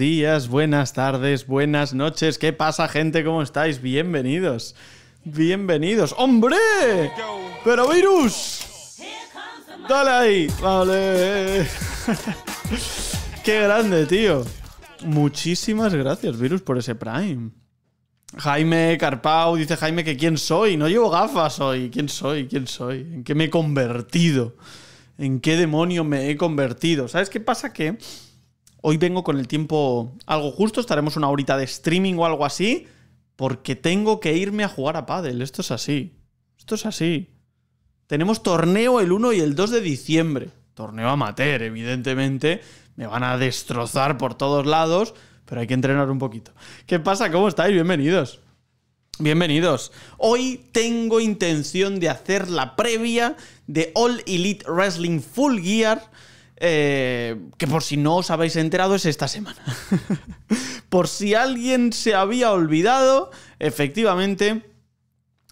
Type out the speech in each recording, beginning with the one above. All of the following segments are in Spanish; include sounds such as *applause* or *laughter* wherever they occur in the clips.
días, buenas tardes, buenas noches. ¿Qué pasa, gente? ¿Cómo estáis? Bienvenidos. Bienvenidos. ¡Hombre! ¡Pero virus! ¡Dale ahí! ¡Vale! *laughs* ¡Qué grande, tío! Muchísimas gracias, Virus, por ese Prime. Jaime Carpao dice Jaime que quién soy, no llevo gafas hoy, quién soy, quién soy, en qué me he convertido, en qué demonio me he convertido. ¿Sabes qué pasa? Que Hoy vengo con el tiempo algo justo, estaremos una horita de streaming o algo así, porque tengo que irme a jugar a pádel. Esto es así. Esto es así. Tenemos torneo el 1 y el 2 de diciembre. Torneo amateur, evidentemente. Me van a destrozar por todos lados, pero hay que entrenar un poquito. ¿Qué pasa? ¿Cómo estáis? Bienvenidos. Bienvenidos. Hoy tengo intención de hacer la previa de All Elite Wrestling Full Gear eh, que por si no os habéis enterado es esta semana. *laughs* por si alguien se había olvidado, efectivamente,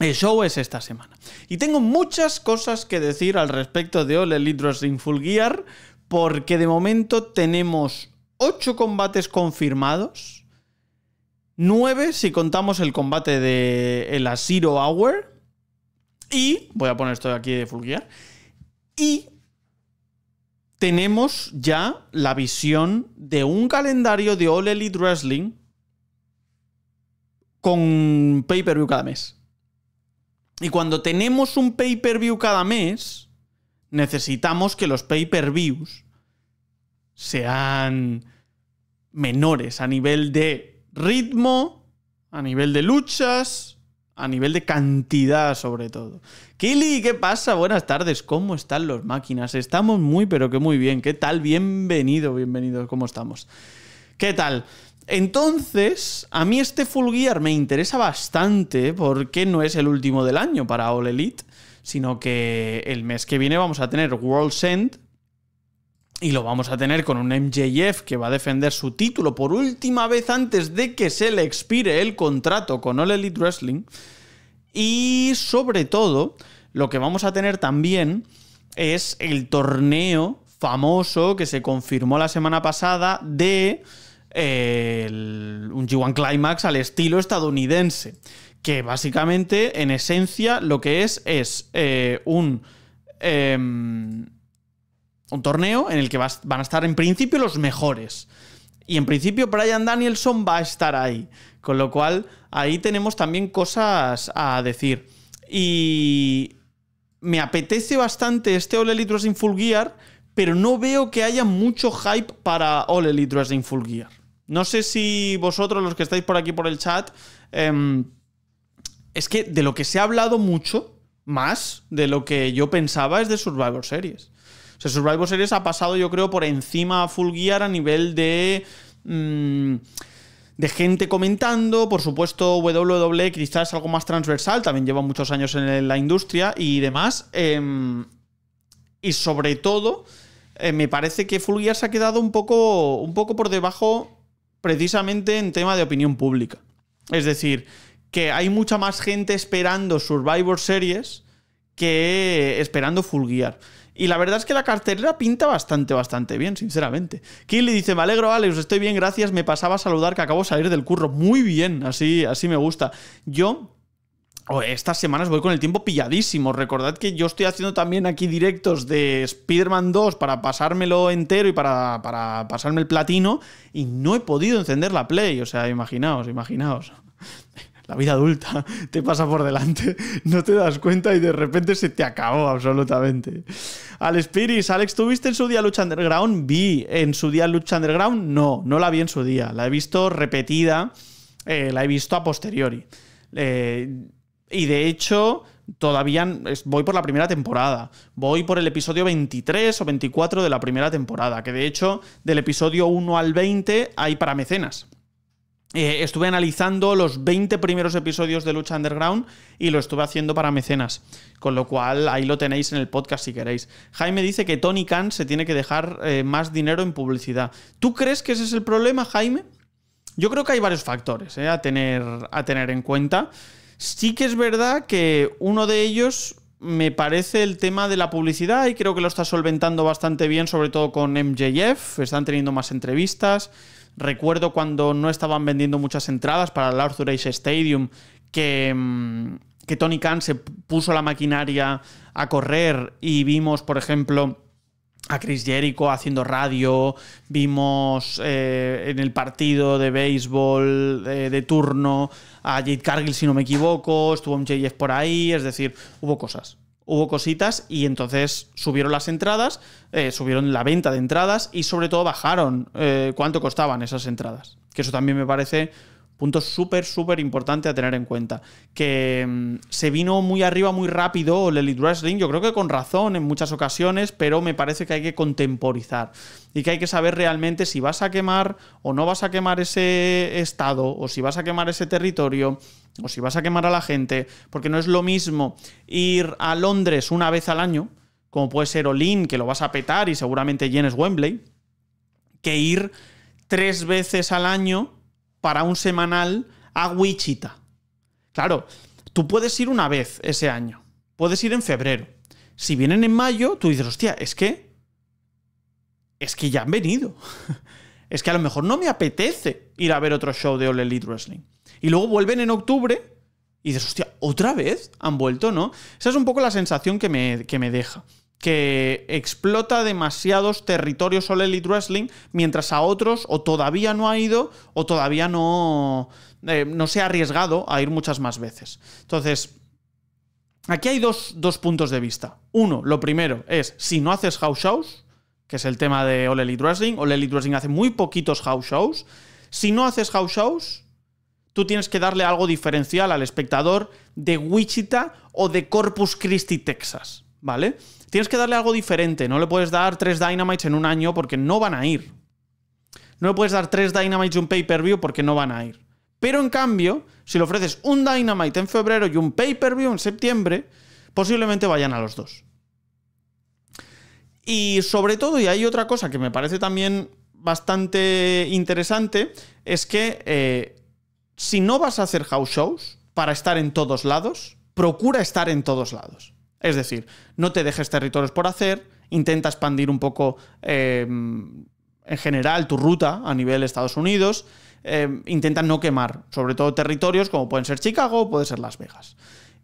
el show es esta semana. Y tengo muchas cosas que decir al respecto de All Elite Wrestling Full Gear, porque de momento tenemos 8 combates confirmados, 9 si contamos el combate de el Zero Hour, y, voy a poner esto aquí de Full y tenemos ya la visión de un calendario de All Elite Wrestling con pay-per-view cada mes. Y cuando tenemos un pay-per-view cada mes, necesitamos que los pay-per-views sean menores a nivel de ritmo, a nivel de luchas, a nivel de cantidad sobre todo. Kili, ¿qué pasa? Buenas tardes, ¿cómo están los máquinas? Estamos muy, pero que muy bien. ¿Qué tal? Bienvenido, bienvenido, ¿cómo estamos? ¿Qué tal? Entonces, a mí este Full Gear me interesa bastante porque no es el último del año para All Elite, sino que el mes que viene vamos a tener World's End, y lo vamos a tener con un MJF que va a defender su título por última vez antes de que se le expire el contrato con All Elite Wrestling. Y sobre todo, lo que vamos a tener también es el torneo famoso que se confirmó la semana pasada de eh, un G1 Climax al estilo estadounidense. Que básicamente, en esencia, lo que es es eh, un... Em, un torneo en el que van a estar en principio los mejores. Y en principio Brian Danielson va a estar ahí. Con lo cual ahí tenemos también cosas a decir. Y me apetece bastante este All Elite Wrestling Full Gear, pero no veo que haya mucho hype para All Elite Wrestling Full Gear. No sé si vosotros, los que estáis por aquí por el chat, em, es que de lo que se ha hablado mucho, más de lo que yo pensaba, es de Survivor Series. O Survivor Series ha pasado, yo creo, por encima a Full Gear a nivel de. Mm, de gente comentando, por supuesto WWE quizás es algo más transversal, también lleva muchos años en la industria y demás. Em, y sobre todo, eh, me parece que Full Gear se ha quedado un poco, un poco por debajo precisamente en tema de opinión pública. Es decir, que hay mucha más gente esperando Survivor Series que esperando Full Gear. Y la verdad es que la cartelera pinta bastante, bastante bien, sinceramente. le dice, me alegro, Alex, estoy bien, gracias, me pasaba a saludar que acabo de salir del curro. Muy bien, así, así me gusta. Yo... Oh, estas semanas voy con el tiempo pilladísimo. Recordad que yo estoy haciendo también aquí directos de Spider-Man 2 para pasármelo entero y para, para pasarme el platino. Y no he podido encender la Play. O sea, imaginaos, imaginaos la vida adulta *laughs* te pasa por delante, no te das cuenta y de repente se te acabó absolutamente. Al spirit Alex, ¿tuviste en su día Lucha Underground? Vi en su día Lucha Underground, no, no la vi en su día, la he visto repetida, eh, la he visto a posteriori. Eh, y de hecho, todavía voy por la primera temporada. Voy por el episodio 23 o 24 de la primera temporada, que de hecho del episodio 1 al 20 hay para mecenas. Eh, estuve analizando los 20 primeros episodios de Lucha Underground y lo estuve haciendo para mecenas, con lo cual ahí lo tenéis en el podcast si queréis. Jaime dice que Tony Khan se tiene que dejar eh, más dinero en publicidad. ¿Tú crees que ese es el problema, Jaime? Yo creo que hay varios factores eh, a, tener, a tener en cuenta. Sí que es verdad que uno de ellos me parece el tema de la publicidad y creo que lo está solventando bastante bien, sobre todo con MJF, están teniendo más entrevistas. Recuerdo cuando no estaban vendiendo muchas entradas para el Arthur Ace Stadium mm, que, Tony Khan se puso la maquinaria a correr y vimos, por ejemplo, a Chris Jericho haciendo radio, vimos eh, en el partido de béisbol eh, de turno a Jade Cargill, si no me equivoco, estuvo un JF por ahí, es decir, hubo cosas hubo cositas y entonces subieron las entradas, eh, subieron la venta de entradas y sobre todo bajaron eh, cuánto costaban esas entradas. Que eso también me parece punto súper, súper importante a tener en cuenta. Que mm, se vino muy arriba, muy rápido el Elite Wrestling, yo creo que con razón en muchas ocasiones, pero me parece que hay que contemporizar y que hay que saber realmente si vas a quemar o no vas a quemar ese estado o si vas a quemar ese territorio o si vas a quemar a la gente, porque no es lo mismo ir a Londres una vez al año, como puede ser Olin, que lo vas a petar y seguramente llenes Wembley, que ir tres veces al año para un semanal a Wichita. Claro, tú puedes ir una vez ese año, puedes ir en febrero. Si vienen en mayo, tú dices, hostia, es que... Es que ya han venido. *laughs* es que a lo mejor no me apetece ir a ver otro show de All Elite Wrestling. Y luego vuelven en octubre y dices, hostia, otra vez han vuelto, ¿no? Esa es un poco la sensación que me, deja. Que explota demasiados territorios All Elite Wrestling, mientras a otros o todavía no ha ido o todavía no, eh, no se ha arriesgado a ir muchas más veces. Entonces, aquí hay dos, dos puntos de vista. Uno, lo primero es, si no haces house shows, que es el tema de All Elite Wrestling. All Elite Wrestling hace muy poquitos house shows. Si no haces house shows, tú tienes que darle algo diferencial al espectador de Wichita o de Corpus Christi, Texas, ¿vale? Tienes que darle algo diferente, no le puedes dar tres Dynamites en un año porque no van a ir. No le puedes dar tres Dynamites y un pay-per-view porque no van a ir. Pero en cambio, si le ofreces un Dynamite en febrero y un pay-per-view en septiembre, posiblemente vayan a los dos. Y sobre todo, y hay otra cosa que me parece también bastante interesante, es que eh, si no vas a hacer house shows para estar en todos lados, procura estar en todos lados. Es decir, no te dejes territorios por hacer, intenta expandir un poco eh, en general tu ruta a nivel Estados Unidos, eh, intenta no quemar, sobre todo territorios como pueden ser Chicago, puede ser Las Vegas.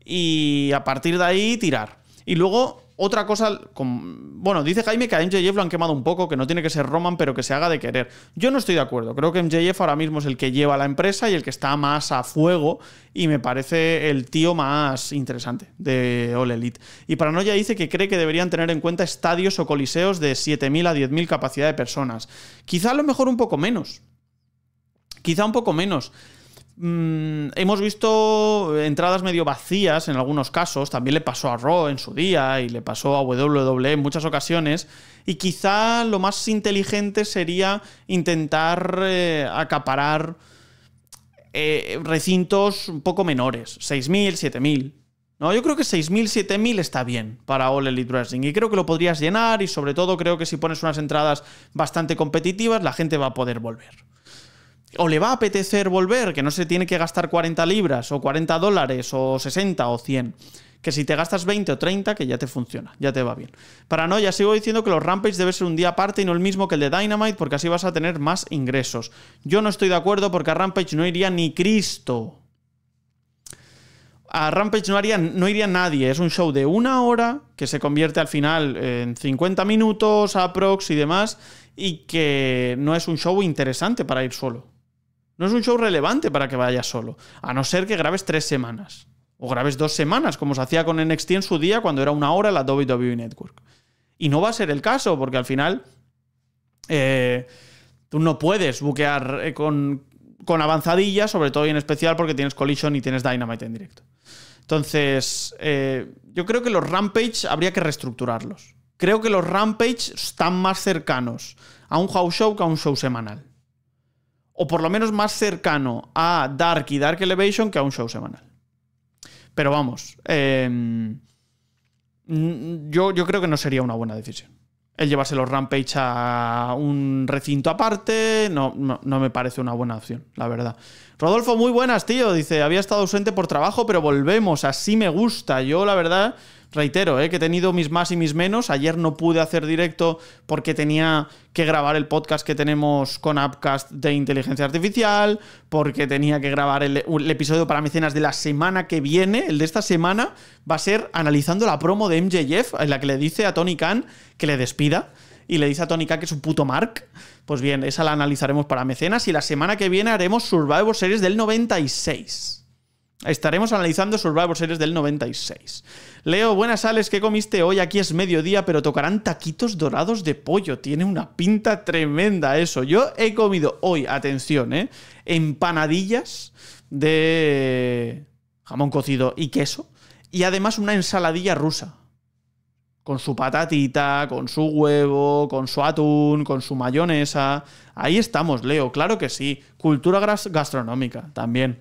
Y a partir de ahí tirar. Y luego otra cosa, bueno, dice Jaime que a MJF lo han quemado un poco, que no tiene que ser Roman, pero que se haga de querer. Yo no estoy de acuerdo. Creo que MJF ahora mismo es el que lleva la empresa y el que está más a fuego y me parece el tío más interesante de All Elite. Y Paranoia dice que cree que deberían tener en cuenta estadios o coliseos de 7.000 a 10.000 capacidad de personas. Quizá a lo mejor un poco menos. Quizá un poco menos. Mm, hemos visto entradas medio vacías en algunos casos, también le pasó a Raw en su día y le pasó a WWE en muchas ocasiones, y quizá lo más inteligente sería intentar eh, acaparar eh, recintos un poco menores, 6.000, 7.000. No, yo creo que 6.000, 7.000 está bien para All Elite Wrestling y creo que lo podrías llenar y sobre todo creo que si pones unas entradas bastante competitivas la gente va a poder volver o le va a apetecer volver, que no se tiene que gastar 40 libras o 40 dólares o 60 o 100. Que si te gastas 20 o 30, que ya te funciona, ya te va bien. Para no, ya sigo diciendo que los Rampage debe ser un día aparte y no el mismo que el de Dynamite, porque así vas a tener más ingresos. Yo no estoy de acuerdo porque a Rampage no iría ni Cristo. A Rampage no, no iría nadie, es un show de una hora que se convierte al final en 50 minutos, aprox y demás, y que no es un show interesante para ir solo. No es un show relevante para que vayas solo, a no ser que grabes tres semanas o grabes dos semanas, como se hacía con NXT en su día cuando era una hora la WWE Network. Y no va a ser el caso, porque al final eh, tú no puedes buquear eh, con, con avanzadilla, sobre todo y en especial porque tienes Collision y tienes Dynamite en directo. Entonces, eh, yo creo que los Rampage habría que reestructurarlos. Creo que los Rampage están más cercanos a un house show que a un show semanal o por lo menos más cercano a Dark y Dark Elevation que a un show semanal. Pero vamos, em, yo, yo creo que no sería una buena decisión. El llevarse los Rampage a un recinto aparte, no, no, no, me parece una buena opción, la verdad. Rodolfo, muy buenas, tío. Dice, había estado ausente por trabajo, pero volvemos. Así me gusta. Yo, la verdad, reitero, eh, que he tenido mis más y mis menos. Ayer no pude hacer directo porque tenía que grabar el podcast que tenemos con Upcast de inteligencia artificial, porque tenía que grabar el, episodio para mecenas de la semana que viene. El de esta semana va a ser analizando la promo de MJF, en la que le dice a Tony Khan que le despida. Y le dice a Tony Khan que es un puto Mark. Pues bien, esa la analizaremos para mecenas. Y la semana que viene haremos Survivor Series del 96. Estaremos analizando Survivor Series del 96. Leo, buenas sales, ¿qué comiste hoy? Aquí es mediodía, pero tocarán taquitos dorados de pollo. Tiene una pinta tremenda eso. Yo he comido hoy, atención, ¿eh? empanadillas de jamón cocido y queso. Y además una ensaladilla rusa. Con su patatita, con su huevo, con su atún, con su mayonesa. Ahí estamos, Leo, claro que sí. Cultura gastronómica también.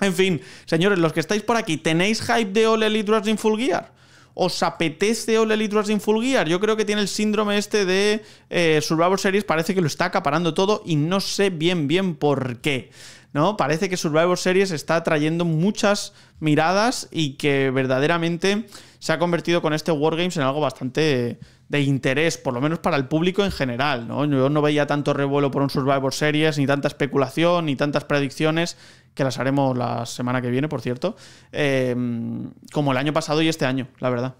En fin, señores, los que estáis por aquí, ¿tenéis hype de All Elite Wrestling Full Gear? ¿Os apetece All Elite Wrestling Full Gear? Yo creo que tiene el síndrome este de eh, Survivor Series, parece que lo está acaparando todo y no sé bien bien por qué. ¿no? Parece que Survivor Series está trayendo muchas miradas y que verdaderamente se ha convertido con este Wargames en algo bastante de interés, por lo menos para el público en general. ¿no? Yo no veía tanto revuelo por un Survivor Series, ni tanta especulación, ni tantas predicciones que las haremos la semana que viene, por cierto, em, como el año pasado y este año, la verdad.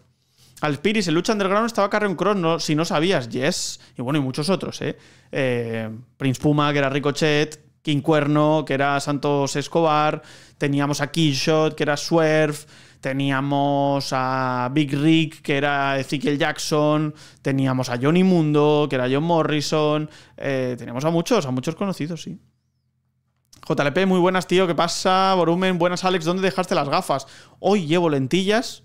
Alpiris, el Lucha Underground estaba Carrion Cross, si no sabías, Yes, y bueno, y muchos otros, ¿eh? Em, Prince Puma, que era Ricochet, King Cuerno, que era Santos Escobar, teníamos a Shot que era Swerve, teníamos a Big Rick, que era Ezekiel Jackson, teníamos a Johnny Mundo, que era John Morrison, eh, teníamos a muchos, a muchos conocidos, sí. JLP, muy buenas, tío. ¿Qué pasa? Volumen, buenas, Alex. ¿Dónde dejaste las gafas? Hoy llevo lentillas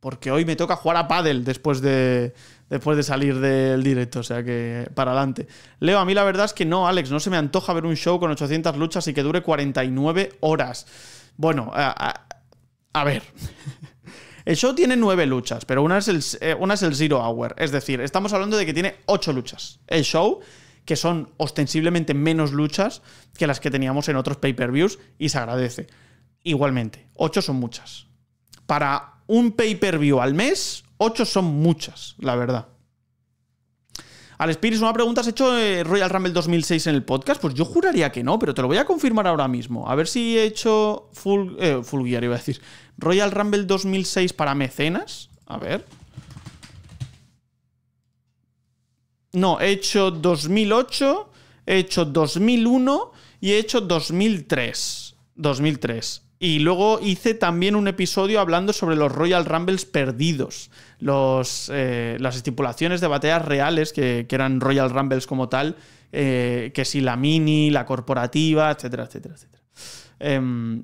porque hoy me toca jugar a pádel después de, después de salir del directo, o sea que para adelante. Leo, a mí la verdad es que no, Alex, no se me antoja ver un show con 800 luchas y que dure 49 horas. Bueno, a, ver. *laughs* El show tiene 9 luchas, pero una es, el, eh, una es el Zero Hour. Es decir, estamos hablando de que tiene 8 luchas. El show que son ostensiblemente menos luchas que las que teníamos en otros pay-per-views y se agradece. Igualmente, ocho son muchas. Para un pay-per-view al mes, ocho son muchas, la verdad. Al Espíritu una pregunta, ¿has hecho eh, Royal Rumble 2006 en el podcast? Pues yo juraría que no, pero te lo voy a confirmar ahora mismo. A ver si he hecho full, eh, full iba a decir. Royal Rumble 2006 para mecenas. A ver. No, he hecho 2008, he hecho 2001 y he hecho 2003. 2003. Y luego hice también un episodio hablando sobre los Royal Rumbles perdidos, los, eh, las estipulaciones de batallas reales, que, eran Royal Rumbles como tal, eh, que si la mini, la corporativa, etcétera, etcétera, etcétera. Em,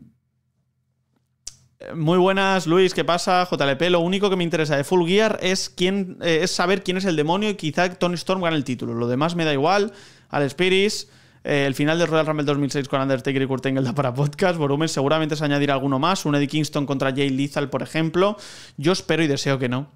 muy buenas, Luis, ¿qué pasa? JLP, lo único que me interesa de Full Gear es, eh, es saber quién es el demonio y quizá Tony Storm gane el título. Lo demás me da igual. Al Spiris, eh, el final de Royal Rumble 2006 con Undertaker y Kurt Angle para podcast. Volumen seguramente se añadirá alguno más. Un Eddie Kingston contra Jay Lethal, por ejemplo. Yo espero y deseo que no.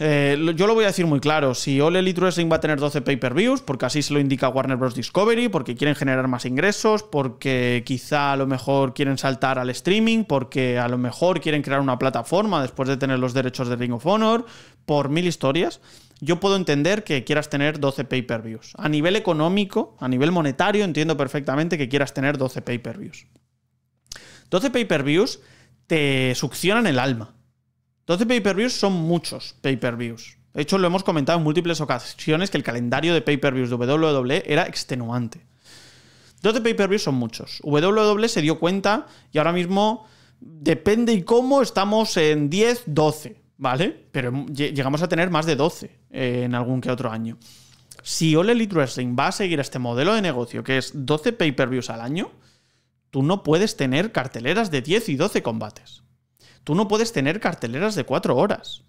Eh, yo lo voy a decir muy claro, si All Elite Wrestling va a tener 12 pay-per-views, porque así se lo indica Warner Bros. Discovery, porque quieren generar más ingresos, porque quizá a lo mejor quieren saltar al streaming, porque a lo mejor quieren crear una plataforma después de tener los derechos de Ring of Honor, por mil historias, yo puedo entender que quieras tener 12 pay-per-views. A nivel económico, a nivel monetario, entiendo perfectamente que quieras tener 12 pay-per-views. 12 pay-per-views te succionan el alma 12 pay-per-views son muchos pay-per-views. De hecho, lo hemos comentado en múltiples ocasiones que el calendario de pay-per-views de WWE era extenuante. 12 pay-per-views son muchos. WWE se dio cuenta y ahora mismo depende y cómo estamos en 10, 12, ¿vale? Pero llegamos a tener más de 12 eh, en algún que otro año. Si All Elite Wrestling va a seguir este modelo de negocio, que es 12 pay-per-views al año, tú no puedes tener carteleras de 10 y 12 combates tú no puedes tener carteleras de cuatro horas.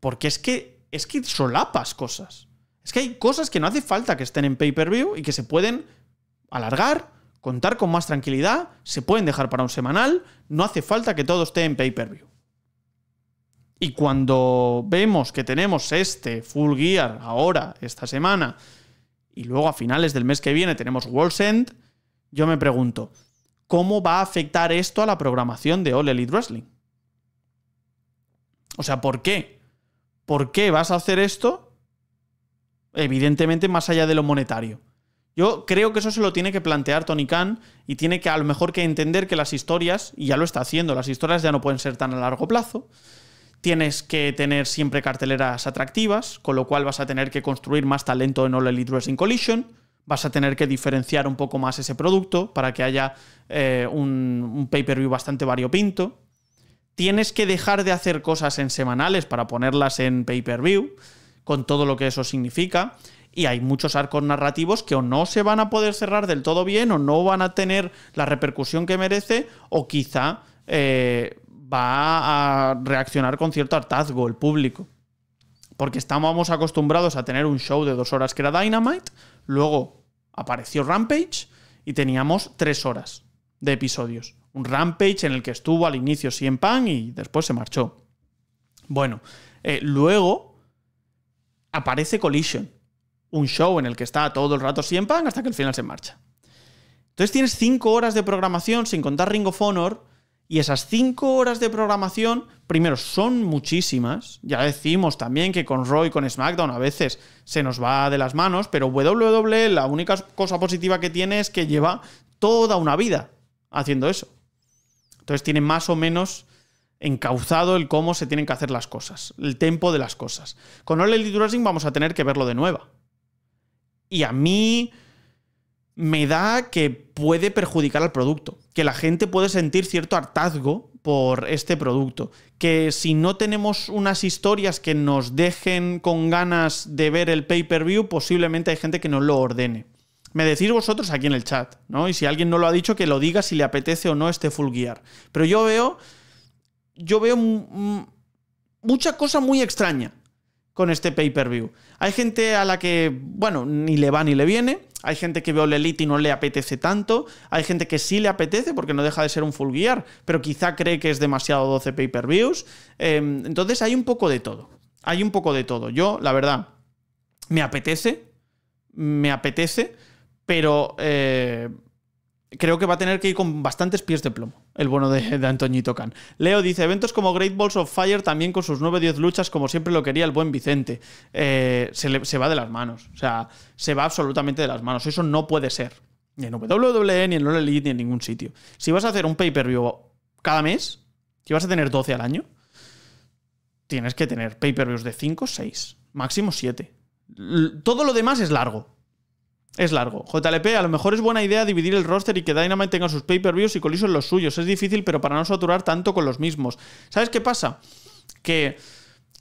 Porque es que, es que solapas cosas. Es que hay cosas que no hace falta que estén en pay-per-view y que se pueden alargar, contar con más tranquilidad, se pueden dejar para un semanal, no hace falta que todo esté en pay-per-view. Y cuando vemos que tenemos este Full Gear ahora, esta semana, y luego a finales del mes que viene tenemos World's End, yo me pregunto, cómo va a afectar esto a la programación de All Elite Wrestling. O sea, ¿por qué? ¿Por qué vas a hacer esto? Evidentemente, más allá de lo monetario. Yo creo que eso se lo tiene que plantear Tony Khan y tiene que a lo mejor que entender que las historias, y ya lo está haciendo, las historias ya no pueden ser tan a largo plazo. Tienes que tener siempre carteleras atractivas, con lo cual vas a tener que construir más talento en All Elite Wrestling Collision vas a tener que diferenciar un poco más ese producto para que haya eh, un, pay-per-view bastante variopinto. Tienes que dejar de hacer cosas en semanales para ponerlas en pay-per-view, con todo lo que eso significa. Y hay muchos arcos narrativos que o no se van a poder cerrar del todo bien, o no van a tener la repercusión que merece, o quizá eh, va a reaccionar con cierto hartazgo el público. Porque estábamos acostumbrados a tener un show de dos horas que era Dynamite, Luego apareció Rampage y teníamos tres horas de episodios. Un Rampage en el que estuvo al inicio 100 Pang y después se marchó. Bueno, eh, luego aparece Collision, un show en el que está todo el rato 100 pang hasta que al final se marcha. Entonces tienes cinco horas de programación sin contar Ring of Honor y esas cinco horas de programación, primero, son muchísimas. Ya decimos también que con Roy, con SmackDown a veces se nos va de las manos, pero WWE la única cosa positiva que tiene es que lleva toda una vida haciendo eso. Entonces tiene más o menos encauzado el cómo se tienen que hacer las cosas, el tempo de las cosas. Con All Elite Wrestling vamos a tener que verlo de nueva Y a mí me da que puede perjudicar al producto que la gente puede sentir cierto hartazgo por este producto. Que si no tenemos unas historias que nos dejen con ganas de ver el pay-per-view, posiblemente hay gente que no lo ordene. Me decís vosotros aquí en el chat, ¿no? Y si alguien no lo ha dicho, que lo diga si le apetece o no este full gear. Pero yo veo. Yo veo mucha cosa muy extraña con este pay-per-view. Hay gente a la que, bueno, ni le va ni le viene. Hay gente que veo el Elite y no le apetece tanto. Hay gente que sí le apetece porque no deja de ser un full pero quizá cree que es demasiado 12 pay-per-views. Em, entonces hay un poco de todo. Hay un poco de todo. Yo, la verdad, me apetece. Me apetece, pero eh, creo que va a tener que ir con bastantes pies de plomo el bueno de, de Antoñito Can. Leo dice, eventos como Great Balls of Fire también con sus 9-10 luchas, como siempre lo quería el buen Vicente. Eh, se, se, va de las manos, o sea, se va absolutamente de las manos. Eso no puede ser. Ni en WWE, ni en LOL ni en ningún sitio. Si vas a hacer un pay-per-view cada mes, si vas a tener 12 al año, tienes que tener pay-per-views de 5, 6, máximo 7. Todo lo demás es largo. Es largo. JLP, a lo mejor es buena idea dividir el roster y que Dynamite tenga sus pay-per-views y Collision los suyos. Es difícil, pero para no saturar tanto con los mismos. ¿Sabes qué pasa? Que,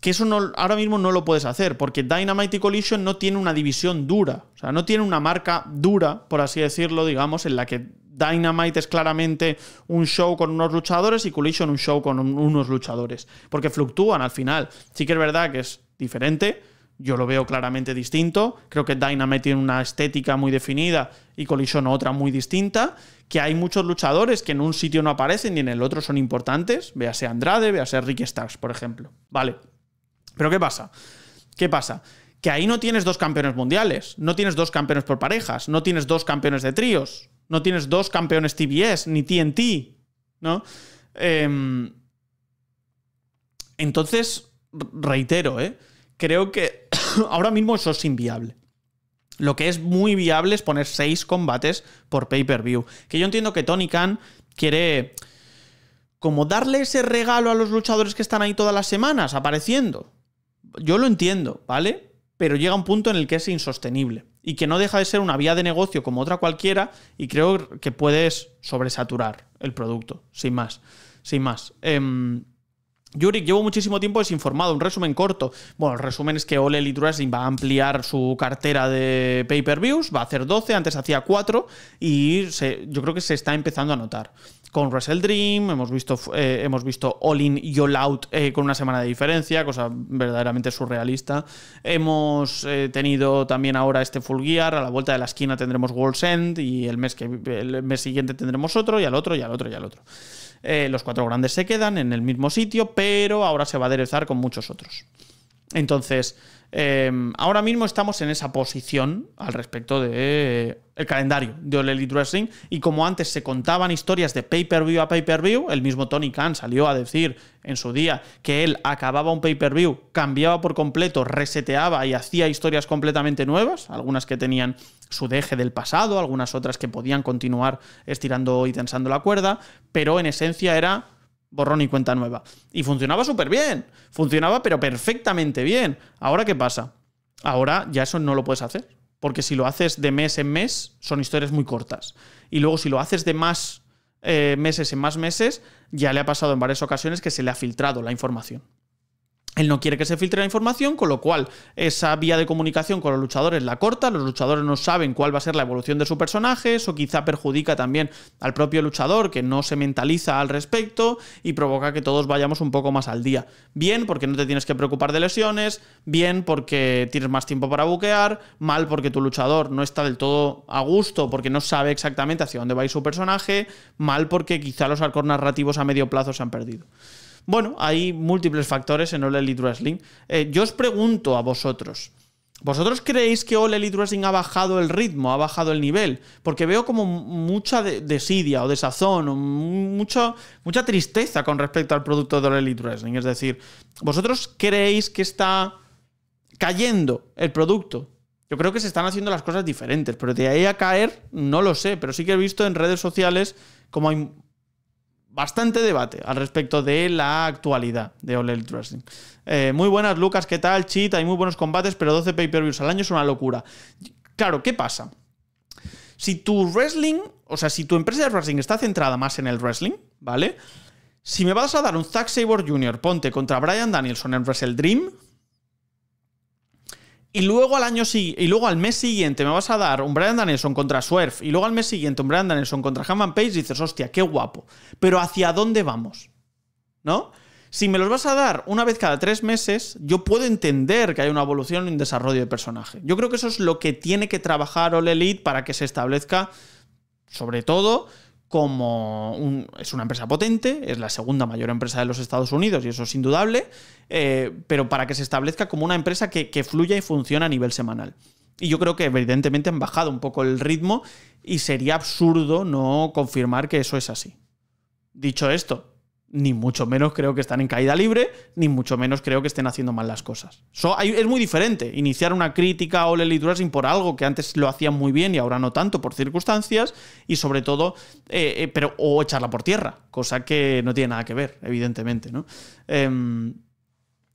eso no, ahora mismo no lo puedes hacer, porque Dynamite y Collision no tiene una división dura. O sea, no tiene una marca dura, por así decirlo, digamos, en la que Dynamite es claramente un show con unos luchadores y Collision un show con unos luchadores. Porque fluctúan al final. Sí que es verdad que es diferente yo lo veo claramente distinto. Creo que Dynamite tiene una estética muy definida y Collision otra muy distinta. Que hay muchos luchadores que en un sitio no aparecen y en el otro son importantes. Véase Andrade, véase Ricky Starks, por ejemplo. Vale. Pero ¿qué pasa? ¿Qué pasa? Que ahí no tienes dos campeones mundiales, no tienes dos campeones por parejas, no tienes dos campeones de tríos, no tienes dos campeones TBS ni TNT, ¿no? Em, entonces, reitero, ¿eh? creo que *coughs* ahora mismo eso es inviable. Lo que es muy viable es poner seis combates por pay-per-view. Que yo entiendo que Tony Khan quiere como darle ese regalo a los luchadores que están ahí todas las semanas apareciendo. Yo lo entiendo, ¿vale? Pero llega un punto en el que es insostenible y que no deja de ser una vía de negocio como otra cualquiera y creo que puedes sobresaturar el producto, sin más, sin más. Em, Yurik, llevo muchísimo tiempo desinformado, un resumen corto. Bueno, el resumen es que Ole Racing va a ampliar su cartera de pay-per-views, va a hacer 12, antes hacía 4 y yo creo que se está empezando a notar. Con Wrestle Dream, hemos visto, eh, hemos visto All In y All Out eh, con una semana de diferencia, cosa verdaderamente surrealista. Hemos eh, tenido también ahora este Full Gear, a la vuelta de la esquina tendremos World's End y el mes, que, el mes siguiente tendremos otro y al otro y al otro. Y al otro. Eh, los cuatro grandes se quedan en el mismo sitio, pero ahora se va a aderezar con muchos otros. Entonces, em, ahora mismo estamos en esa posición al respecto del de, eh, el calendario de All Elite Wrestling. Y como antes se contaban historias de pay-per-view a pay-per-view, el mismo Tony Khan salió a decir en su día que él acababa un pay-per-view, cambiaba por completo, reseteaba y hacía historias completamente nuevas, algunas que tenían su deje del pasado, algunas otras que podían continuar estirando y tensando la cuerda, pero en esencia era borrón y cuenta nueva. Y funcionaba súper bien, funcionaba pero perfectamente bien. Ahora, ¿qué pasa? Ahora ya eso no lo puedes hacer, porque si lo haces de mes en mes, son historias muy cortas. Y luego si lo haces de más eh, meses en más meses, ya le ha pasado en varias ocasiones que se le ha filtrado la información. Él no quiere que se filtre la información, con lo cual esa vía de comunicación con los luchadores la corta, los luchadores no saben cuál va a ser la evolución de su personaje, eso quizá perjudica también al propio luchador que no se mentaliza al respecto y provoca que todos vayamos un poco más al día. Bien porque no te tienes que preocupar de lesiones, bien porque tienes más tiempo para buquear, mal porque tu luchador no está del todo a gusto porque no sabe exactamente hacia dónde va a ir su personaje, mal porque quizá los arcos narrativos a medio plazo se han perdido. Bueno, hay múltiples factores en All Elite Wrestling. Eh, yo os pregunto a vosotros. ¿Vosotros creéis que All Elite Wrestling ha bajado el ritmo, ha bajado el nivel? Porque veo como mucha desidia o desazón o mucha, mucha tristeza con respecto al producto de All Elite Wrestling. Es decir, ¿vosotros creéis que está cayendo el producto? Yo creo que se están haciendo las cosas diferentes, pero de ahí a caer no lo sé, pero sí que he visto en redes sociales como hay bastante debate al respecto de la actualidad de All Elite Wrestling. Eh, muy buenas, Lucas, ¿qué tal? cheat hay muy buenos combates, pero 12 pay-per-views al año es una locura. Claro, ¿qué pasa? Si tu wrestling, o sea, si tu empresa de wrestling está centrada más en el wrestling, ¿vale? Si me vas a dar un Zack Sabre Jr., ponte contra Brian Danielson en Wrestle Dream, y luego al año y luego al mes siguiente me vas a dar un Brian Danielson contra Swerve y luego al mes siguiente un Brian Danielson contra Hammond Page y dices, hostia, qué guapo. Pero ¿hacia dónde vamos? ¿No? Si me los vas a dar una vez cada tres meses, yo puedo entender que hay una evolución y un desarrollo de personaje. Yo creo que eso es lo que tiene que trabajar All Elite para que se establezca, sobre todo, como es una empresa potente, es la segunda mayor empresa de los Estados Unidos y eso es indudable, eh, pero para que se establezca como una empresa que, que fluya y funciona a nivel semanal. Y yo creo que evidentemente han bajado un poco el ritmo y sería absurdo no confirmar que eso es así. Dicho esto, ni mucho menos creo que están en caída libre, ni mucho menos creo que estén haciendo mal las cosas. es muy diferente iniciar una crítica o Lely sin por algo que antes lo hacían muy bien y ahora no tanto por circunstancias, y sobre todo, eh, eh, pero, o echarla por tierra, cosa que no tiene nada que ver, evidentemente, ¿no? Em,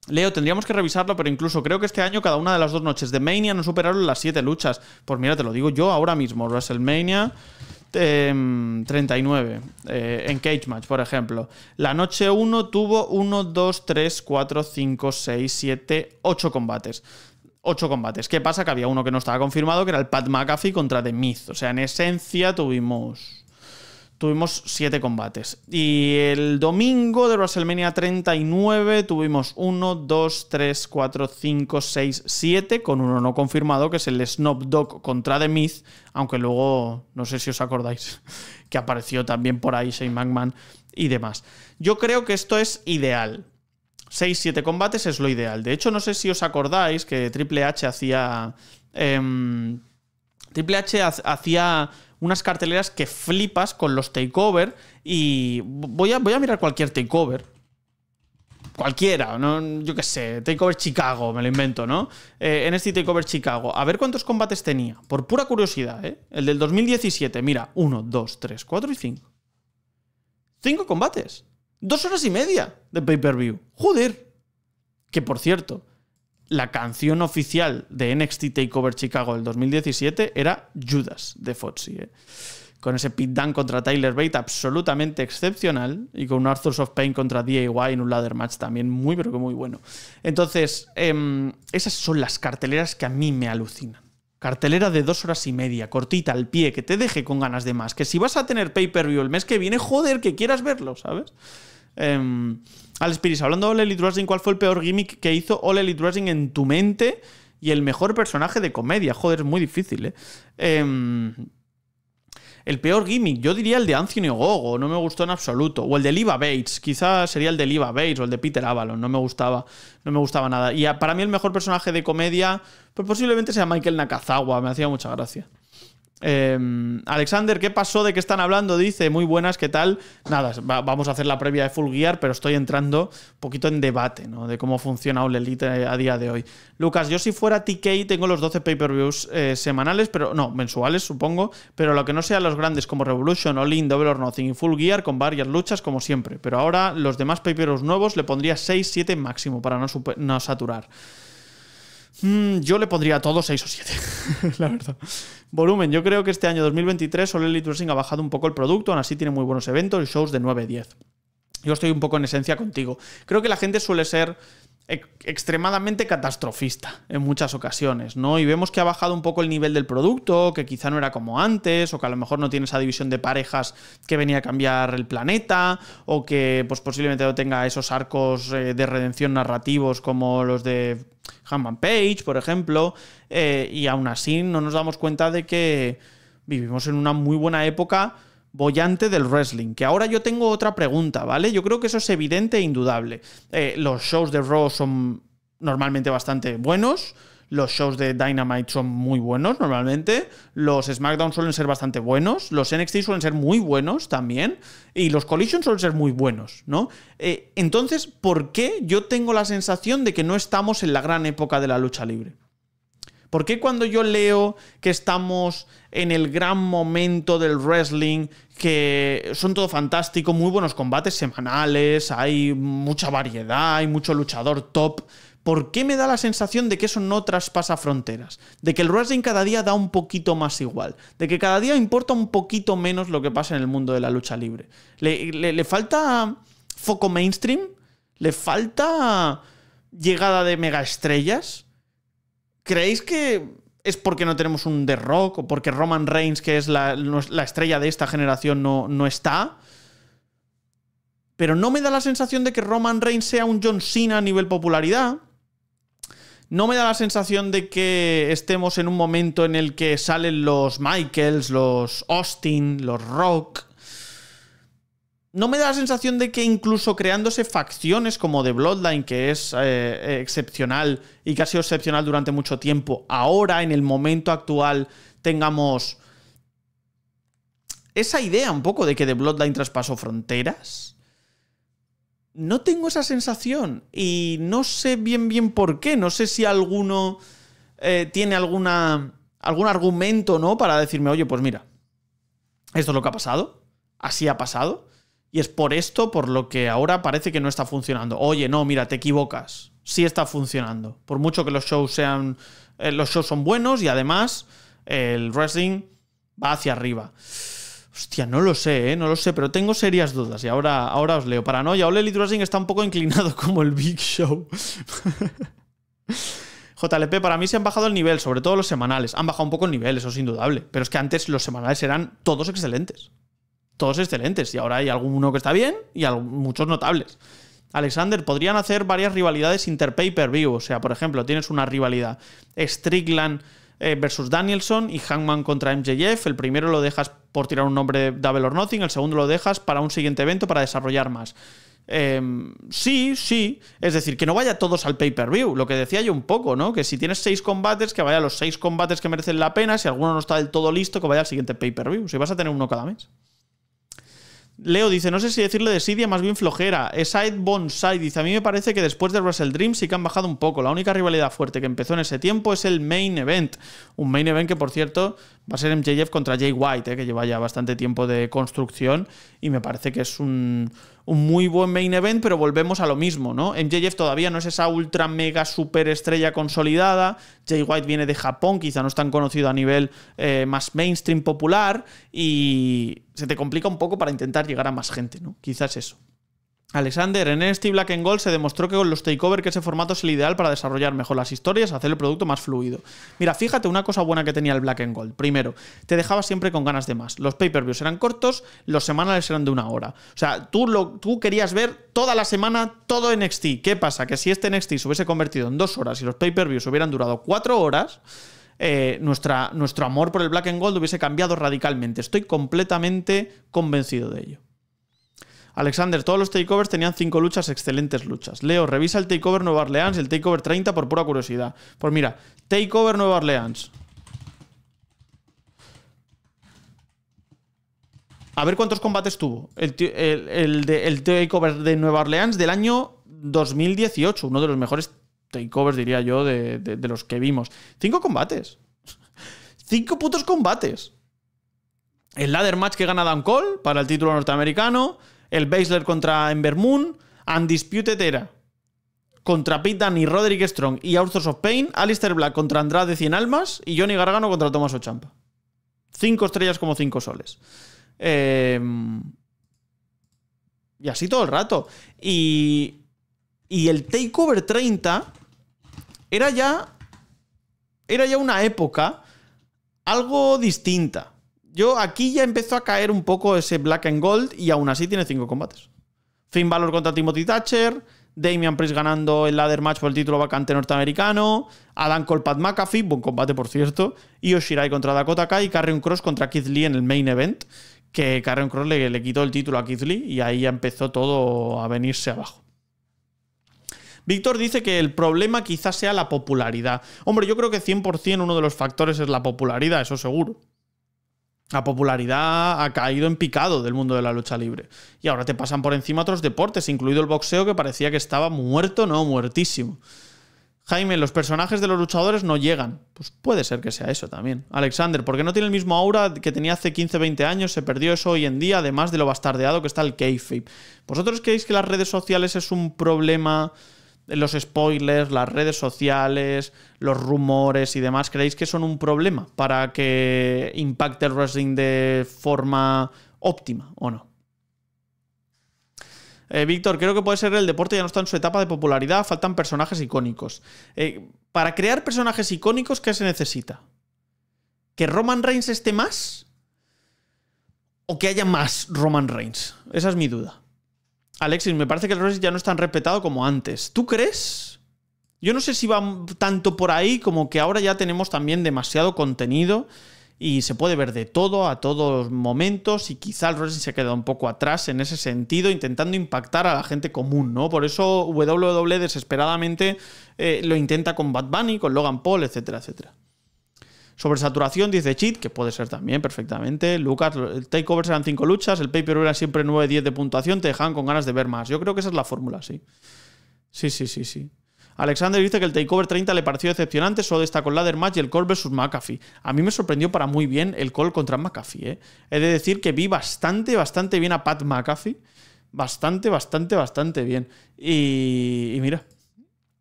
Leo, tendríamos que revisarlo, pero incluso creo que este año cada una de las dos noches de Mania no superaron las siete luchas. Pues mira, te lo digo yo ahora mismo, WrestleMania, 39 em, eh, en Cage Match, por ejemplo. La noche 1 tuvo 1, 2, 3, 4, 5, 6, 7, 8 combates. 8 combates. ¿Qué pasa? Que había uno que no estaba confirmado, que era el Pat McAfee contra The Miz. O sea, en esencia tuvimos tuvimos 7 combates. Y el domingo de WrestleMania 39 tuvimos 1, 2, 3, 4, 5, 6, 7, con uno no confirmado, que es el Snob Dog contra The Myth, aunque luego, no sé si os acordáis, *laughs* que apareció también por ahí Shane McMahon y demás. Yo creo que esto es ideal. 6-7 combates es lo ideal. De hecho, no sé si os acordáis que Triple H hacía... Em, Triple H hacía unas carteleras que flipas con los takeover y voy a, voy a mirar cualquier takeover. Cualquiera, ¿no? yo qué sé, Takeover Chicago, me lo invento, ¿no? en eh, este Takeover Chicago, a ver cuántos combates tenía, por pura curiosidad, ¿eh? El del 2017, mira, 1, 2, 3, 4 y 5. cinco combates. Dos horas y media de pay-per-view. Joder. Que por cierto, la canción oficial de NXT Takeover Chicago del 2017 era Judas de Foxy. ¿eh? Con ese pit down contra Tyler Bate absolutamente excepcional y con un Arthurs of Pain contra DIY en un ladder match también muy, pero que muy bueno. Entonces, em, esas son las carteleras que a mí me alucinan. Cartelera de dos horas y media, cortita, al pie, que te deje con ganas de más. Que si vas a tener pay-per-view el mes que viene, joder, que quieras verlo, ¿sabes? Em, al Alex hablando de All Elite ¿cuál fue el peor gimmick que hizo All Elite Wrestling en tu mente y el mejor personaje de comedia? Joder, es muy difícil, ¿eh? em, el peor gimmick, yo diría el de Anthony Gogo no me gustó en absoluto. O el de Liva Bates, quizás sería el de Liva Bates o el de Peter Avalon, no me gustaba, no me gustaba nada. Y para mí el mejor personaje de comedia, pues posiblemente sea Michael Nakazawa, me hacía mucha gracia. Em, Alexander, ¿qué pasó? ¿De qué están hablando? Dice, muy buenas, ¿qué tal? Nada, vamos a hacer la previa de Full Gear, pero estoy entrando un poquito en debate, ¿no? De cómo funciona All Elite eh, a día de hoy. Lucas, yo si fuera TK tengo los 12 pay-per-views eh, semanales, pero no, mensuales supongo, pero lo que no sean los grandes como Revolution, All In, Double or Nothing y Full Gear con varias luchas como siempre, pero ahora los demás pay-per-views nuevos le pondría 6, 7 máximo para no, no saturar. Mm, yo le pondría a todos 6 o 7, *laughs* la verdad. Volumen, yo creo que este año 2023 solo Elite ha bajado un poco el producto, aún así tiene muy buenos eventos y shows de 9-10. Yo estoy un poco en esencia contigo. Creo que la gente suele ser extremadamente catastrofista en muchas ocasiones, ¿no? Y vemos que ha bajado un poco el nivel del producto, que quizá no era como antes, o que a lo mejor no tiene esa división de parejas que venía a cambiar el planeta, o que pues posiblemente no tenga esos arcos eh, de redención narrativos como los de Hammond Page, por ejemplo, eh, y aún así no nos damos cuenta de que vivimos en una muy buena época bollante del wrestling. Que ahora yo tengo otra pregunta, ¿vale? Yo creo que eso es evidente e indudable. Eh, los shows de Raw son normalmente bastante buenos. Los shows de Dynamite son muy buenos normalmente. Los SmackDown suelen ser bastante buenos. Los NXT suelen ser muy buenos también. Y los Collision suelen ser muy buenos, ¿no? Eh, entonces, ¿por qué yo tengo la sensación de que no estamos en la gran época de la lucha libre? ¿Por qué cuando yo leo que estamos en el gran momento del wrestling, que son todo fantástico, muy buenos combates semanales, hay mucha variedad, hay mucho luchador top? ¿Por qué me da la sensación de que eso no traspasa fronteras? De que el wrestling cada día da un poquito más igual. De que cada día importa un poquito menos lo que pasa en el mundo de la lucha libre. ¿Le, falta foco mainstream? ¿Le falta llegada de megaestrellas? ¿Creéis que es porque no tenemos un The Rock o porque Roman Reigns, que es la, estrella de esta generación, no, no está? Pero no me da la sensación de que Roman Reigns sea un John Cena a nivel popularidad. No me da la sensación de que estemos en un momento en el que salen los Michaels, los Austin, los Rock no me da la sensación de que incluso creándose facciones como The Bloodline, que es eh, eh, excepcional y que ha sido excepcional durante mucho tiempo, ahora en el momento actual tengamos esa idea un poco de que The Bloodline traspasó fronteras. No tengo esa sensación y no sé bien bien por qué. No sé si alguno eh, tiene alguna, algún argumento, ¿no? Para decirme, oye, pues mira, esto es lo que ha pasado, así ha pasado y es por esto por lo que ahora parece que no está funcionando. Oye, no, mira, te equivocas. Sí está funcionando. Por mucho que los shows sean. Eh, los shows son buenos y además el wrestling va hacia arriba. Hostia, no lo sé, ¿eh? no lo sé, pero tengo serias dudas y ahora, ahora os leo. Paranoia, Ole Elite Wrestling está un poco inclinado *laughs* como el Big Show. *laughs* JLP, para mí se han bajado el nivel, sobre todo los semanales. Han bajado un poco el nivel, eso es indudable. Pero es que antes los semanales eran todos excelentes todos excelentes. Y ahora hay alguno que está bien y muchos notables. Alexander, podrían hacer varias rivalidades inter-pay-per-view. O sea, por ejemplo, tienes una rivalidad Strickland eh, versus Danielson y Hangman contra MJF. El primero lo dejas por tirar un nombre Double or Nothing, el segundo lo dejas para un siguiente evento para desarrollar más. Em, sí, sí. Es decir, que no vaya todos al pay-per-view. Lo que decía yo un poco, ¿no? Que si tienes seis combates, que vaya a los seis combates que merecen la pena. Si alguno no está del todo listo, que vaya al siguiente pay-per-view. Si vas a tener uno cada mes. Leo dice, no sé si decirle de Sidia, más bien flojera. Side Bonsai dice, a mí me parece que después de Russell Dream sí que han bajado un poco. La única rivalidad fuerte que empezó en ese tiempo es el Main Event. Un Main Event que, por cierto, va a ser MJF contra Jay White, eh, que lleva ya bastante tiempo de construcción y me parece que es un un muy buen main event, pero volvemos a lo mismo, ¿no? MJF todavía no es esa ultra mega super estrella consolidada. Jay White viene de Japón, quizá no es tan conocido a nivel eh, más mainstream popular. Y se te complica un poco para intentar llegar a más gente, ¿no? Quizás eso. Alexander, en NXT Black and Gold se demostró que con los takeover que ese formato es el ideal para desarrollar mejor las historias, hacer el producto más fluido. Mira, fíjate una cosa buena que tenía el Black and Gold. Primero, te dejaba siempre con ganas de más. Los pay-per-views eran cortos, los semanales eran de una hora. O sea, tú, lo, tú querías ver toda la semana todo NXT. ¿Qué pasa? Que si este NXT se hubiese convertido en dos horas y los pay-per-views hubieran durado cuatro horas, eh, nuestra, nuestro amor por el Black and Gold hubiese cambiado radicalmente. Estoy completamente convencido de ello. Alexander, todos los takeovers tenían cinco luchas, excelentes luchas. Leo, revisa el takeover Nueva Orleans, el takeover 30 por pura curiosidad. Pues mira, takeover Nueva Orleans. A ver cuántos combates tuvo. El, takeover de Nueva Orleans del año 2018, uno de los mejores takeovers, diría yo, de, de los que vimos. Cinco combates. *laughs* Cinco putos combates. El ladder match que gana Dan Cole para el título norteamericano el Baszler contra Ember Moon, Undisputed Era contra Pete Dunne y Roderick Strong y Authors of Pain, Alistair Black contra Andrade 100 Almas y Johnny Gargano contra Tomás Ochampa. Cinco estrellas como cinco soles. Em, y así todo el rato. Y, y el Takeover 30 era ya, era ya una época algo distinta. Yo aquí ya empezó a caer un poco ese Black and Gold y aún así tiene cinco combates. Finn Balor contra Timothy Thatcher, Damian Priest ganando el ladder match por el título vacante norteamericano, Adam Cole, McAfee, buen combate por cierto, y contra Dakota Kai y Carrion Cross contra Keith Lee en el main event, que Carrion Cross le, le quitó el título a Keith Lee y ahí ya empezó todo a venirse abajo. Víctor dice que el problema quizás sea la popularidad. Hombre, yo creo que 100% uno de los factores es la popularidad, eso seguro. La popularidad ha caído en picado del mundo de la lucha libre. Y ahora te pasan por encima otros deportes, incluido el boxeo, que parecía que estaba muerto, no, muertísimo. Jaime, los personajes de los luchadores no llegan. Pues puede ser que sea eso también. Alexander, ¿por qué no tiene el mismo aura que tenía hace 15, 20 años? Se perdió eso hoy en día, además de lo bastardeado que está el kayfabe. ¿Vosotros creéis que las redes sociales es un problema los spoilers, las redes sociales, los rumores y demás, ¿creéis que son un problema para que impacte el wrestling de forma óptima o no? Eh, Víctor, creo que puede ser el deporte ya no está en su etapa de popularidad, faltan personajes icónicos. Eh, para crear personajes icónicos, ¿qué se necesita? ¿Que Roman Reigns esté más? ¿O que haya más Roman Reigns? Esa es mi duda. Alexis, me parece que el ya no es tan respetado como antes. ¿Tú crees? Yo no sé si va tanto por ahí como que ahora ya tenemos también demasiado contenido y se puede ver de todo a todos momentos y quizá el Racing se ha un poco atrás en ese sentido, intentando impactar a la gente común, ¿no? Por eso WWE desesperadamente eh, lo intenta con Bad Bunny, con Logan Paul, etcétera, etcétera. Sobresaturación, dice Cheat, que puede ser también perfectamente. Lucas, el takeover serán cinco luchas, el paper era siempre 9-10 de puntuación, te dejan con ganas de ver más. Yo creo que esa es la fórmula, sí. Sí, sí, sí, sí. Alexander dice que el Takeover 30 le pareció decepcionante, solo destacó el Ladder Match y el call versus McAfee. A mí me sorprendió para muy bien el call contra McAfee. ¿eh? He de decir que vi bastante, bastante bien a Pat McAfee. Bastante, bastante, bastante bien. Y, mira,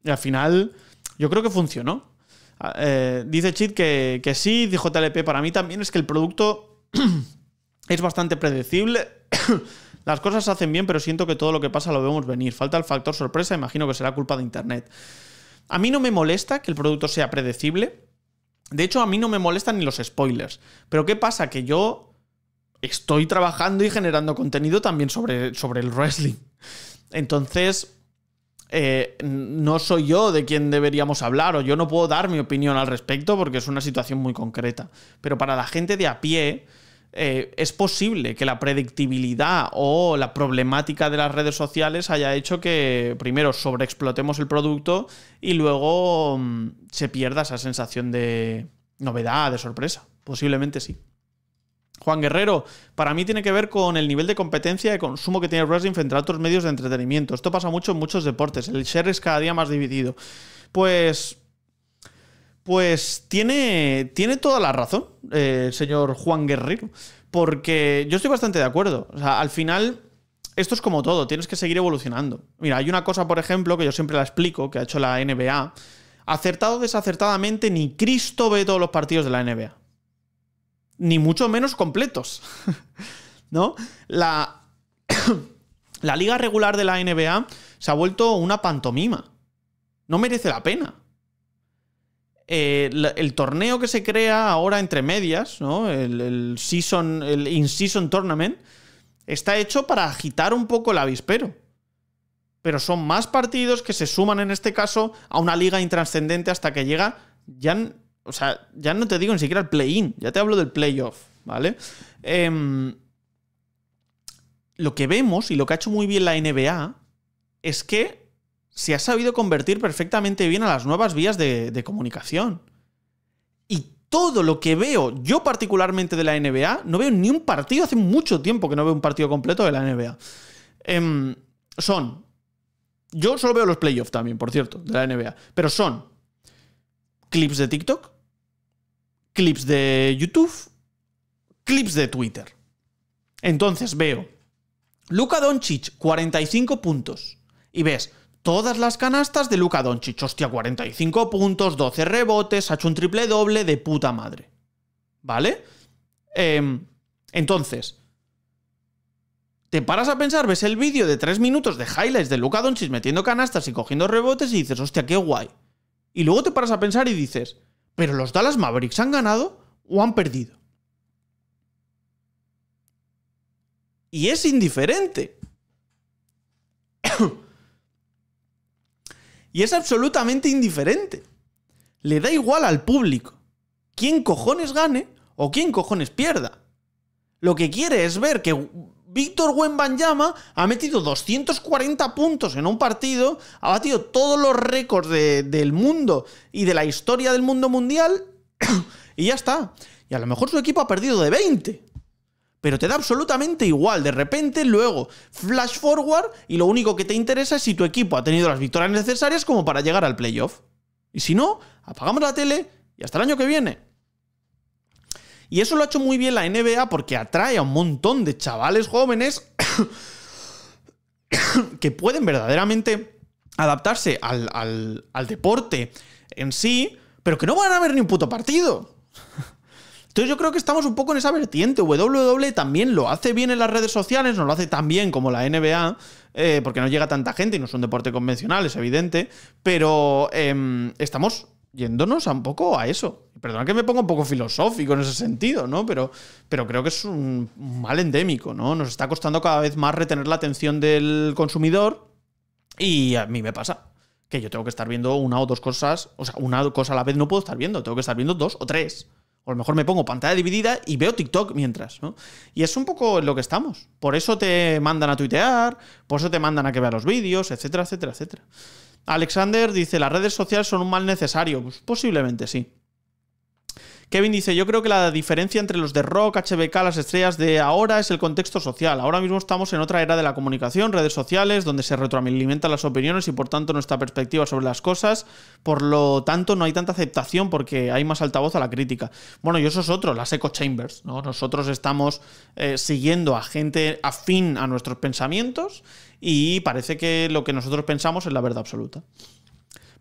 al final yo creo que funcionó. Ah, eh, dice Chit que, sí, dijo TLP para mí también es que el producto *clears throat* es bastante predecible. *coughs* Las cosas se hacen bien, pero siento que todo lo que pasa lo vemos venir. Falta el factor sorpresa, imagino que será culpa de Internet. A mí no me molesta que el producto sea predecible. De hecho, a mí no me molestan ni los spoilers. Pero ¿qué pasa? Que yo estoy trabajando y generando contenido también sobre el wrestling. Entonces, eh, no soy yo de quien deberíamos hablar o yo no puedo dar mi opinión al respecto porque es una situación muy concreta. Pero para la gente de a pie, eh, es posible que la predictibilidad o la problemática de las redes sociales haya hecho que primero sobreexplotemos el producto y luego mm, se pierda esa sensación de novedad, de sorpresa. Posiblemente sí. Juan Guerrero, para mí tiene que ver con el nivel de competencia y de consumo que tiene el wrestling frente a otros medios de entretenimiento. Esto pasa mucho en muchos deportes. El share es cada día más dividido. Pues. Pues tiene, tiene toda la razón, eh, señor Juan Guerrero, porque yo estoy bastante de acuerdo. O sea, al final, esto es como todo, tienes que seguir evolucionando. Mira, hay una cosa, por ejemplo, que yo siempre la explico, que ha hecho la NBA. Acertado desacertadamente, ni Cristo ve todos los partidos de la NBA ni mucho menos completos. *laughs* ¿No? La, *coughs* la liga regular de la NBA se ha vuelto una pantomima. No merece la pena. Eh, el, torneo que se crea ahora entre medias, ¿no? el, season, el in-season tournament, está hecho para agitar un poco el avispero. Pero son más partidos que se suman en este caso a una liga intrascendente hasta que llega o sea, ya no te digo ni siquiera el play-in, ya te hablo del playoff, ¿vale? Em, lo que vemos y lo que ha hecho muy bien la NBA es que se ha sabido convertir perfectamente bien a las nuevas vías de, comunicación. Y todo lo que veo, yo particularmente de la NBA, no veo ni un partido, hace mucho tiempo que no veo un partido completo de la NBA. Em, son, yo solo veo los playoffs también, por cierto, de la NBA, pero son clips de TikTok, clips de YouTube, clips de Twitter. Entonces veo Luka Doncic, 45 puntos. Y ves todas las canastas de Luka Doncic. Hostia, 45 puntos, 12 rebotes, ha hecho un triple doble de puta madre. ¿Vale? Em, entonces, te paras a pensar, ves el vídeo de 3 minutos de highlights de Luka Doncic metiendo canastas y cogiendo rebotes y dices, hostia, qué guay. Y luego te paras a pensar y dices, pero los Dallas Mavericks han ganado o han perdido. Y es indiferente. *coughs* y es absolutamente indiferente. Le da igual al público. Quién cojones gane o quién cojones pierda. Lo que quiere es ver que Víctor Wembanyama ha metido 240 puntos en un partido, ha batido todos los récords del mundo y de la historia del mundo mundial *coughs* y ya está. Y a lo mejor su equipo ha perdido de 20. Pero te da absolutamente igual. De repente, luego, flash forward y lo único que te interesa es si tu equipo ha tenido las victorias necesarias como para llegar al playoff. Y si no, apagamos la tele y hasta el año que viene. Y eso lo ha hecho muy bien la NBA porque atrae a un montón de chavales jóvenes *coughs* que pueden verdaderamente adaptarse al, deporte en sí, pero que no van a ver ni un puto partido. Entonces yo creo que estamos un poco en esa vertiente. WWE también lo hace bien en las redes sociales, no lo hace tan bien como la NBA, eh, porque no llega tanta gente y no es un deporte convencional, es evidente, pero em, estamos yéndonos un poco a eso perdona que me pongo un poco filosófico en ese sentido, ¿no? Pero, pero creo que es un mal endémico, ¿no? Nos está costando cada vez más retener la atención del consumidor y a mí me pasa que yo tengo que estar viendo una o dos cosas, o sea, una cosa a la vez no puedo estar viendo, tengo que estar viendo dos o tres. O a lo mejor me pongo pantalla dividida y veo TikTok mientras, ¿no? Y es un poco en lo que estamos. Por eso te mandan a tuitear, por eso te mandan a que veas los vídeos, etcétera, etcétera, etcétera. Alexander dice, las redes sociales son un mal necesario. Pues posiblemente sí. Kevin dice, yo creo que la diferencia entre los de rock, HBK, las estrellas de ahora es el contexto social. Ahora mismo estamos en otra era de la comunicación, redes sociales, donde se retroalimentan las opiniones y por tanto nuestra perspectiva sobre las cosas. Por lo tanto, no hay tanta aceptación porque hay más altavoz a la crítica. Bueno, y eso es otro, las echo chambers. Nosotros estamos eh, siguiendo a gente afín a nuestros pensamientos y parece que lo que nosotros pensamos es la verdad absoluta.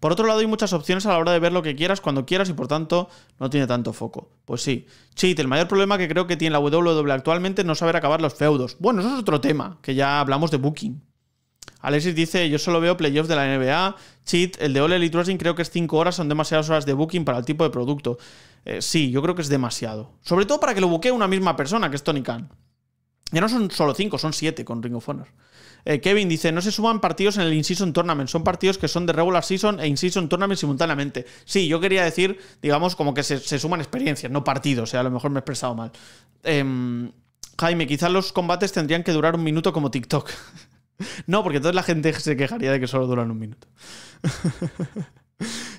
Por otro lado, hay muchas opciones a la hora de ver lo que quieras cuando quieras y por tanto no tiene tanto foco. Pues sí. Cheat, el mayor problema que creo que tiene la WWE actualmente es no saber acabar los feudos. Bueno, eso es otro tema, que ya hablamos de booking. Alexis dice, yo solo veo playoffs de la NBA, cheat, el de Ole Elite Wrestling creo que es 5 horas, son demasiadas horas de booking para el tipo de producto. Eh, sí, yo creo que es demasiado. Sobre todo para que lo buquee una misma persona, que es Tony Khan. Ya no son solo 5, son 7 con Ring of Honor. Eh, Kevin dice, no se suman partidos en el in-season tournament, son partidos que son de regular season e in-season tournament simultáneamente. Sí, yo quería decir, digamos, como que se, suman experiencias, no partidos, eh, a lo mejor me he expresado mal. Em, Jaime, quizás los combates tendrían que durar un minuto como TikTok. *laughs* no, porque entonces la gente se quejaría de que solo duran un minuto. *laughs*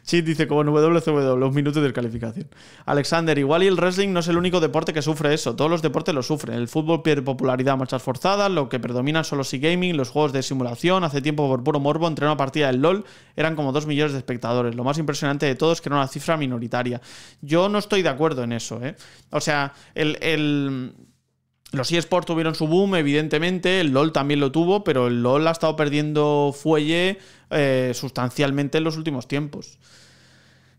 Chit dice como WCW, los minutos de calificación. Alexander, igual y el wrestling no es el único deporte que sufre eso. Todos los deportes lo sufren. El fútbol pierde popularidad a marchas forzadas, lo que predominan son los e-gaming, los juegos de simulación. Hace tiempo, por puro morbo, entre una partida del LOL eran como dos millones de espectadores. Lo más impresionante de todo es que era una cifra minoritaria. Yo no estoy de acuerdo en eso, ¿eh? O sea, el, el los eSports tuvieron su boom, evidentemente, el LOL también lo tuvo, pero el LOL ha estado perdiendo fuelle eh, sustancialmente en los últimos tiempos.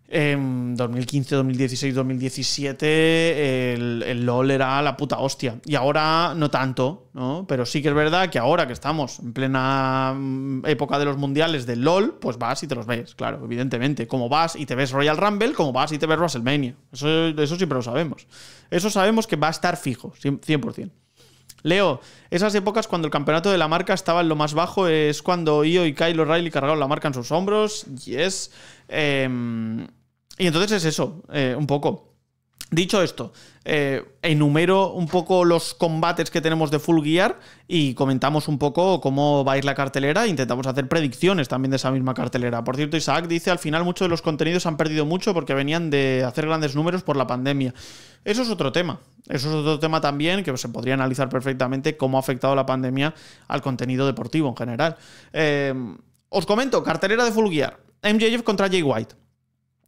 En 2015, 2016, 2017 el, LOL era la puta hostia. Y ahora no tanto, ¿no? Pero sí que es verdad que ahora que estamos en plena mm, época de los mundiales del LOL, pues vas y te los ves, claro, evidentemente. Como vas y te ves Royal Rumble, como vas y te ves WrestleMania. Eso, eso siempre lo sabemos. Eso sabemos que va a estar fijo, 100%. Leo, esas épocas cuando el campeonato de la marca estaba en lo más bajo es cuando Io y Kyle O'Reilly cargaron la marca en sus hombros. Yes. Em, y entonces es eso, eh, un poco. Dicho esto, eh, enumero un poco los combates que tenemos de Full Gear y comentamos un poco cómo va a ir la cartelera. E intentamos hacer predicciones también de esa misma cartelera. Por cierto, Isaac dice, al final muchos de los contenidos han perdido mucho porque venían de hacer grandes números por la pandemia. Eso es otro tema. Eso es otro tema también que se podría analizar perfectamente cómo ha afectado la pandemia al contenido deportivo en general. Eh, os comento, cartelera de Full Gear. MJF contra Jay White.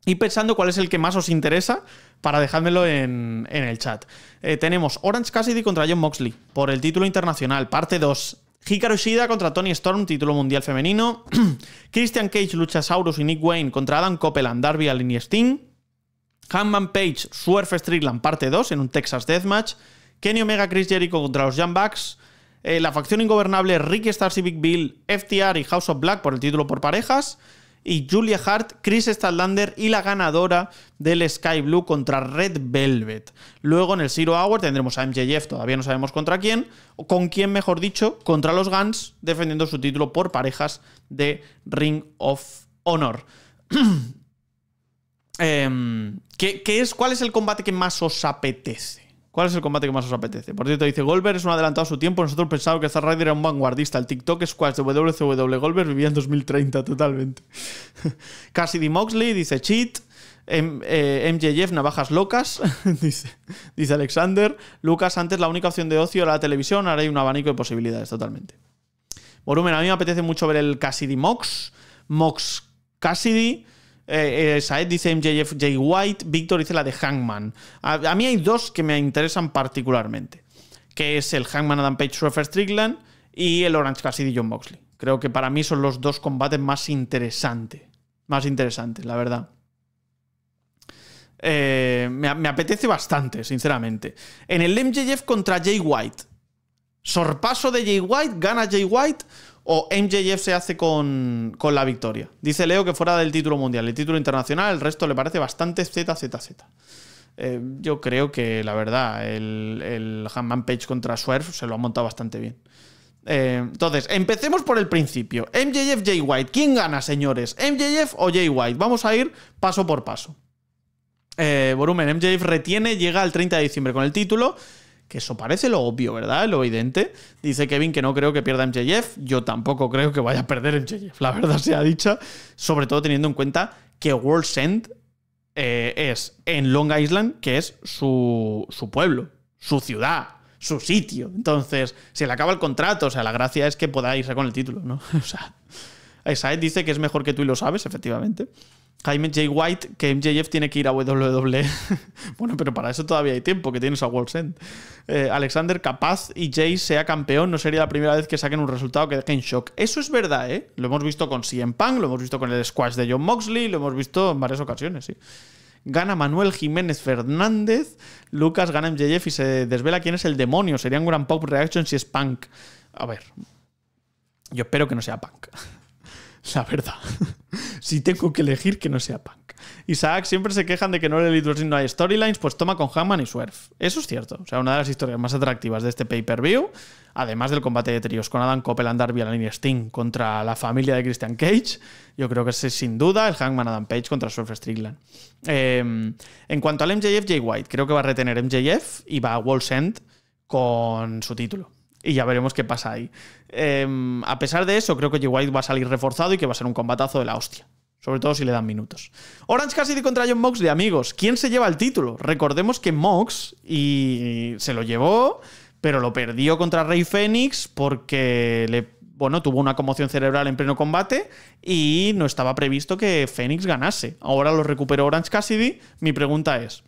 Y pensando cuál es el que más os interesa, para dejármelo en, el chat. Eh, tenemos Orange Cassidy contra John Moxley por el título internacional, parte 2. Hikaru Shida contra Tony Storm, título mundial femenino. *clears throat* Christian Cage, Lucha Saurus y Nick Wayne contra Adam Copeland, Darby Allin y Sting. Hanman Page, Surf Strickland, parte 2 en un Texas Deathmatch. Kenny Omega, Chris Jericho contra los Young eh, la facción ingobernable Ricky Stars y Big Bill, FTR y House of Black por el título por parejas y Julia Hart, Chris Stallander y la ganadora del Sky Blue contra Red Velvet. Luego en el Zero Hour tendremos a MJF, todavía no sabemos contra quién, o con quién mejor dicho, contra los Guns, defendiendo su título por parejas de Ring of Honor. *clears throat* Em, qué es, ¿Cuál es el combate que más os apetece? ¿Cuál es el combate que más os apetece? Por cierto, dice Golver, es un adelantado a su tiempo. Nosotros pensábamos que Star era un vanguardista. El TikTok Squash de WCW Golver vivía en 2030 totalmente. *laughs* Cassidy Moxley dice cheat. MJ eh, Jeff, Navajas Locas, *laughs* dice, dice Alexander. Lucas, antes la única opción de ocio era la televisión, ahora hay un abanico de posibilidades totalmente. Volumen, a mí me apetece mucho ver el Cassidy Mox. Mox Cassidy. Eh, eh, Saed dice MJF, Jay White. Víctor dice la de Hangman. A, mí hay dos que me interesan particularmente. Que es el Hangman Adam Page Surfer Strickland y el Orange Cassidy John Moxley. Creo que para mí son los dos combates más interesantes. Más interesantes, la verdad. Eh, me, me, apetece bastante, sinceramente. En el MJF contra Jay White. Sorpaso de Jay White, gana Jay White o MJF se hace con, la victoria. Dice Leo que fuera del título mundial, el título internacional, el resto le parece bastante ZZZ. Eh, yo creo que la verdad, el, el Page contra Swerve se lo ha montado bastante bien. Eh, entonces, empecemos por el principio. MJF, Jay White. ¿Quién gana, señores? ¿MJF o Jay White? Vamos a ir paso por paso. Eh, volumen, MJF retiene, llega al 30 de diciembre con el título que eso parece lo obvio, ¿verdad? Lo evidente. Dice Kevin que no creo que pierda MJF. Yo tampoco creo que vaya a perder en MJF, la verdad sea dicha. Sobre todo teniendo en cuenta que World's End eh, es en Long Island, que es su, pueblo, su ciudad, su sitio. Entonces, se le acaba el contrato. O sea, la gracia es que pueda irse con el título, ¿no? *laughs* O sea, Isaac dice que es mejor que tú y lo sabes, efectivamente. Jaime J. White que MJF tiene que ir a WWE. *laughs* bueno, pero para eso todavía hay tiempo, que tienes a World's eh, Alexander, capaz y Jay sea campeón, no sería la primera vez que saquen un resultado que deje en shock. Eso es verdad, ¿eh? Lo hemos visto con CM Punk, lo hemos visto con el squash de John Moxley, lo hemos visto en varias ocasiones, sí. Gana Manuel Jiménez Fernández, Lucas gana MJF y se desvela quién es el demonio. Sería un gran pop reaction si es Punk. A ver. Yo espero que no sea Punk. *laughs* la verdad. *laughs* si tengo que elegir que no sea punk. Isaac, siempre se quejan de que no le no hay storylines, pues toma con Hangman y Swerve. Eso es cierto. O sea, una de las historias más atractivas de este pay-per-view, además del combate de tríos con Adam Copeland, Darby Allin y Sting contra la familia de Christian Cage, yo creo que es sin duda el Hangman Adam Page contra Swerve Strickland. Em, en cuanto al MJF Jay White, creo que va a retener MJF y va a Wall's End con su título y ya veremos qué pasa ahí. Em, a pesar de eso, creo que G. White va a salir reforzado y que va a ser un combatazo de la hostia. Sobre todo si le dan minutos. Orange Cassidy contra John Moxley, de amigos. ¿Quién se lleva el título? Recordemos que Mox y se lo llevó, pero lo perdió contra Rey Fénix porque bueno, tuvo una conmoción cerebral en pleno combate y no estaba previsto que Fénix ganase. Ahora lo recuperó Orange Cassidy. Mi pregunta es,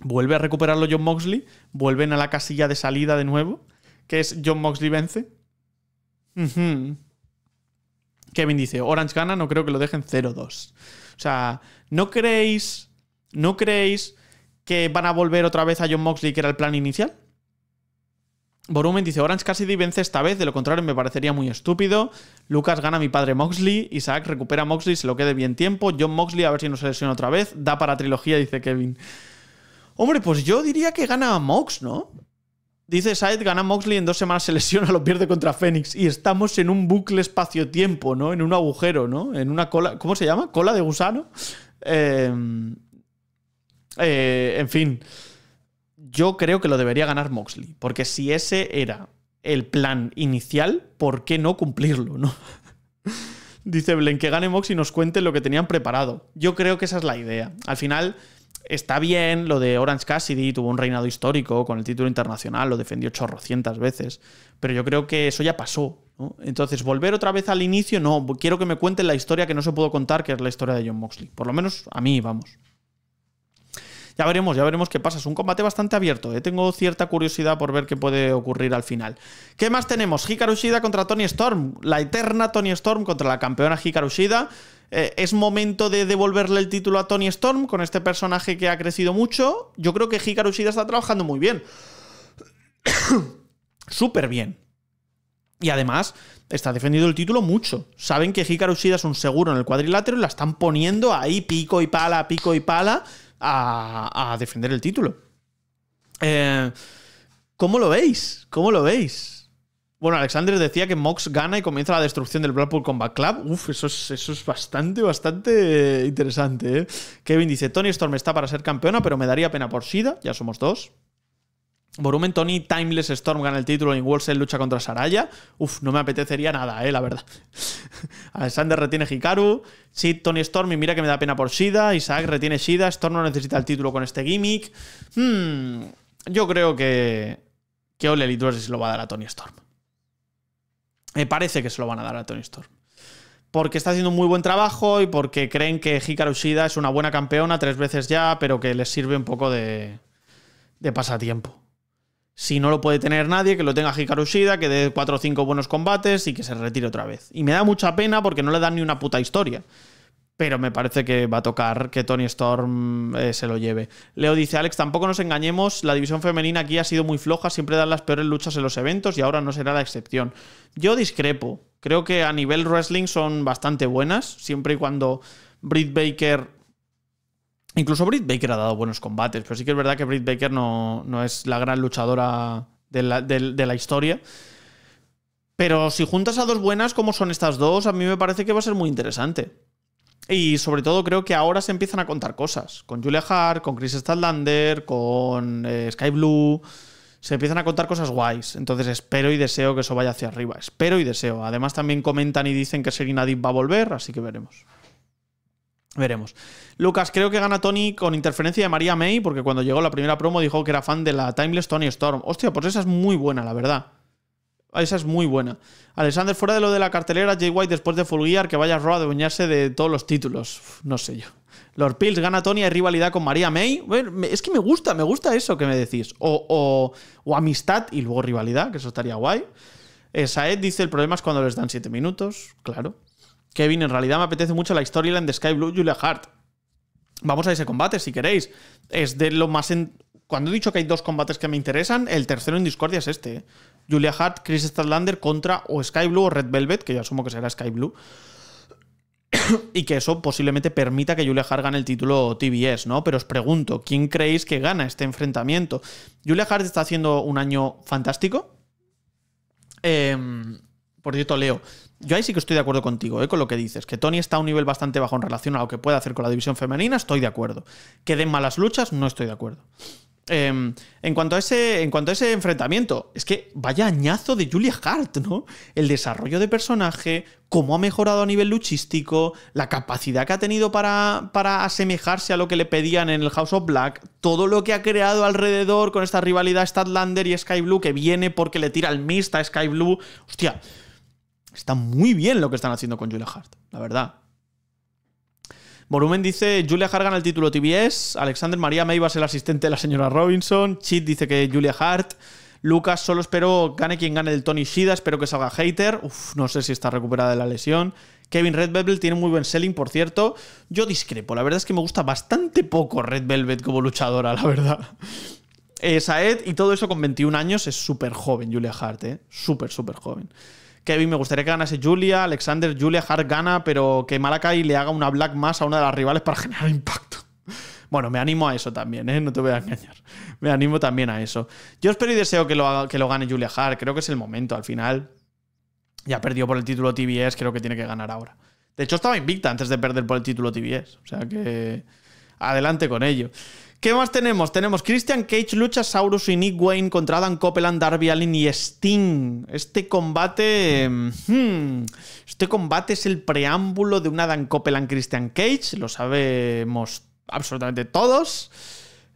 ¿vuelve a recuperarlo John Moxley? ¿Vuelven a la casilla de salida de nuevo? que es John Moxley vence. Kevin dice, Orange gana, no creo que lo dejen 0-2. O sea, ¿no creéis, ¿no creéis que van a volver otra vez a John Moxley, que era el plan inicial? Borumen dice, Orange Cassidy vence esta vez, de lo contrario me parecería muy estúpido. Lucas gana a mi padre Moxley, Isaac recupera a Moxley, se lo quede bien tiempo. John Moxley, a ver si se lesiona otra vez. Da para trilogía, dice Kevin. Hombre, pues yo diría que gana a Mox, ¿no? Dice Said, gana Moxley, en dos semanas se lesiona, lo pierde contra Fénix. Y estamos en un bucle espacio-tiempo, ¿no? En un agujero, ¿no? En una cola. ¿Cómo se llama? ¿Cola de gusano? Em, eh, en fin. Yo creo que lo debería ganar Moxley. Porque si ese era el plan inicial, ¿por qué no cumplirlo, no? *laughs* Dice Blen, que gane Moxley y nos cuente lo que tenían preparado. Yo creo que esa es la idea. Al final Está bien lo de Orange Cassidy, tuvo un reinado histórico con el título internacional, lo defendió chorrocientas veces, pero yo creo que eso ya pasó. Entonces, volver otra vez al inicio, no, quiero que me cuenten la historia que no se pudo contar, que es la historia de John Moxley. Por lo menos a mí, vamos. Ya veremos, ya veremos qué pasa. Es un combate bastante abierto. ¿eh? Tengo cierta curiosidad por ver qué puede ocurrir al final. ¿Qué más tenemos? Hikaru Shida contra Tony Storm. La eterna Tony Storm contra la campeona Hikaru Shida. Eh, ¿Es momento de devolverle el título a Tony Storm con este personaje que ha crecido mucho? Yo creo que Hikaru Shida está trabajando muy bien. *coughs* Súper bien. Y además, está defendiendo el título mucho. Saben que Hikaru Shida es un seguro en el cuadrilátero y la están poniendo ahí pico y pala, pico y pala a, defender el título. Eh, ¿Cómo lo veis? ¿Cómo lo veis? Bueno, Alexander decía que Mox gana y comienza la destrucción del Blackpool Combat Club. Uf, eso es, bastante, bastante interesante. ¿eh? Kevin dice, Tony Storm está para ser campeona, pero me daría pena por SIDA. Ya somos dos. Volumen Tony, Timeless Storm gana el título y en lucha contra Saraya. Uf, no me apetecería nada, eh, la verdad. *laughs* Alexander retiene Hikaru. Sí, Tony Storm y mira que me da pena por SIDA. Isaac retiene SIDA. Storm no necesita el título con este gimmick. Hmm, yo creo que, que Ole Elite se lo va a dar a Tony Storm. Me parece que se lo van a dar a Tony Storm. Porque está haciendo un muy buen trabajo y porque creen que Hikaru Shida es una buena campeona tres veces ya, pero que les sirve un poco de, pasatiempo. Si no lo puede tener nadie, que lo tenga Hikaru Shida, que dé cuatro o cinco buenos combates y que se retire otra vez. Y me da mucha pena porque no le dan ni una puta historia pero me parece que va a tocar que Tony Storm eh, se lo lleve. Leo dice, Alex, tampoco nos engañemos, la división femenina aquí ha sido muy floja, siempre dan las peores luchas en los eventos y ahora no será la excepción. Yo discrepo, creo que a nivel wrestling son bastante buenas, siempre y cuando Britt Baker... Incluso Britt Baker ha dado buenos combates, pero sí que es verdad que Britt Baker no, es la gran luchadora de la historia. Pero si juntas a dos buenas como son estas dos, a mí me parece que va a ser muy interesante. Y sobre todo creo que ahora se empiezan a contar cosas. Con Julia Hart, con Chris Stadlander, con eh, Sky Blue. Se empiezan a contar cosas guays. Entonces espero y deseo que eso vaya hacia arriba. Espero y deseo. Además también comentan y dicen que Serena Deep va a volver, así que veremos. Veremos. Lucas, creo que gana Tony con interferencia de María May, porque cuando llegó la primera promo dijo que era fan de la Timeless Tony Storm. Hostia, pues esa es muy buena, la verdad. Ah, esa es muy buena. Alexander, fuera de lo de la cartelera, Jay White después de Full Gear, que vaya a doñarse de todos los títulos. no sé yo. Lord Pills gana Tony, hay rivalidad con María May. es que me gusta, me gusta eso que me decís. O, amistad y luego rivalidad, que eso estaría guay. Eh, Saed dice: el problema es cuando les dan 7 minutos. Claro. Kevin, en realidad me apetece mucho la storyline de Sky Blue Julia Hart. Vamos a ese combate si queréis. Es de lo más. En... Cuando he dicho que hay dos combates que me interesan, el tercero en Discordia es este. Eh. Julia Hart, Chris Stadlander contra o Sky Blue o Red Velvet, que yo asumo que será Sky Blue. *coughs* y que eso posiblemente permita que Julia Hart gane el título TBS, ¿no? Pero os pregunto, ¿quién creéis que gana este enfrentamiento? Julia Hart está haciendo un año fantástico. Em, por cierto, Leo, yo ahí sí que estoy de acuerdo contigo, ¿eh? con lo que dices, que Tony está a un nivel bastante bajo en relación a lo que puede hacer con la división femenina, estoy de acuerdo. Que den malas luchas, no estoy de acuerdo. Em, en, cuanto a ese, en cuanto a ese enfrentamiento, es que vaya añazo de Julia Hart, ¿no? El desarrollo de personaje, cómo ha mejorado a nivel luchístico, la capacidad que ha tenido para, para asemejarse a lo que le pedían en el House of Black, todo lo que ha creado alrededor con esta rivalidad Statlander y Sky Blue que viene porque le tira el mist a Sky Blue. Hostia, está muy bien lo que están haciendo con Julia Hart, la verdad. Volumen dice Julia Hart gana el título TBS, Alexander María Meivas el asistente de la señora Robinson, Chit dice que Julia Hart, Lucas solo espero gane quien gane el Tony Shida, espero que salga hater, Uf, no sé si está recuperada de la lesión. Kevin Red Velvet tiene muy buen selling, por cierto. Yo discrepo, la verdad es que me gusta bastante poco Red Velvet como luchadora, la verdad. Eh, Saed y todo eso con 21 años es súper joven, Julia Hart, ¿eh? Súper, súper joven. Kevin, me gustaría que ganase Julia, Alexander, Julia, Hart gana, pero que Malakai le haga una black más a una de las rivales para generar impacto. Bueno, me animo a eso también, ¿eh? no te voy a engañar. Me animo también a eso. Yo espero y deseo que lo, que lo gane Julia Hart, creo que es el momento al final. Ya perdió por el título TBS, creo que tiene que ganar ahora. De hecho, estaba invicta antes de perder por el título TBS, o sea que adelante con ello. ¿Qué más tenemos? Tenemos Christian Cage, Lucha Saurus y Nick Wayne contra Dan Copeland, Darby Allin y Sting. Este combate. Em, hmm, este combate es el preámbulo de un Adam Copeland Christian Cage. Lo sabemos absolutamente todos.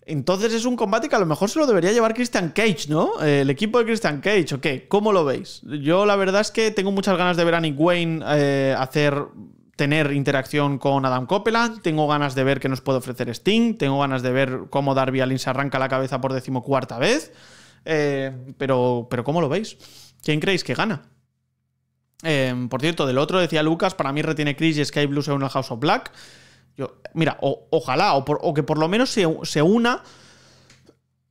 Entonces es un combate que a lo mejor se lo debería llevar Christian Cage, ¿no? Eh, el equipo de Christian Cage, ¿ok? ¿Cómo lo veis? Yo la verdad es que tengo muchas ganas de ver a Nick Wayne eh, hacer tener interacción con Adam Copeland, tengo ganas de ver qué nos puede ofrecer Sting, tengo ganas de ver cómo Darby Allin se arranca la cabeza por decimocuarta vez. Eh, pero, pero, ¿cómo lo veis? ¿Quién creéis que gana? Eh, por cierto, del otro decía Lucas, para mí retiene Chris y Sky Blue se une al House of Black. Yo, mira, ojalá, o, que por lo menos se, una.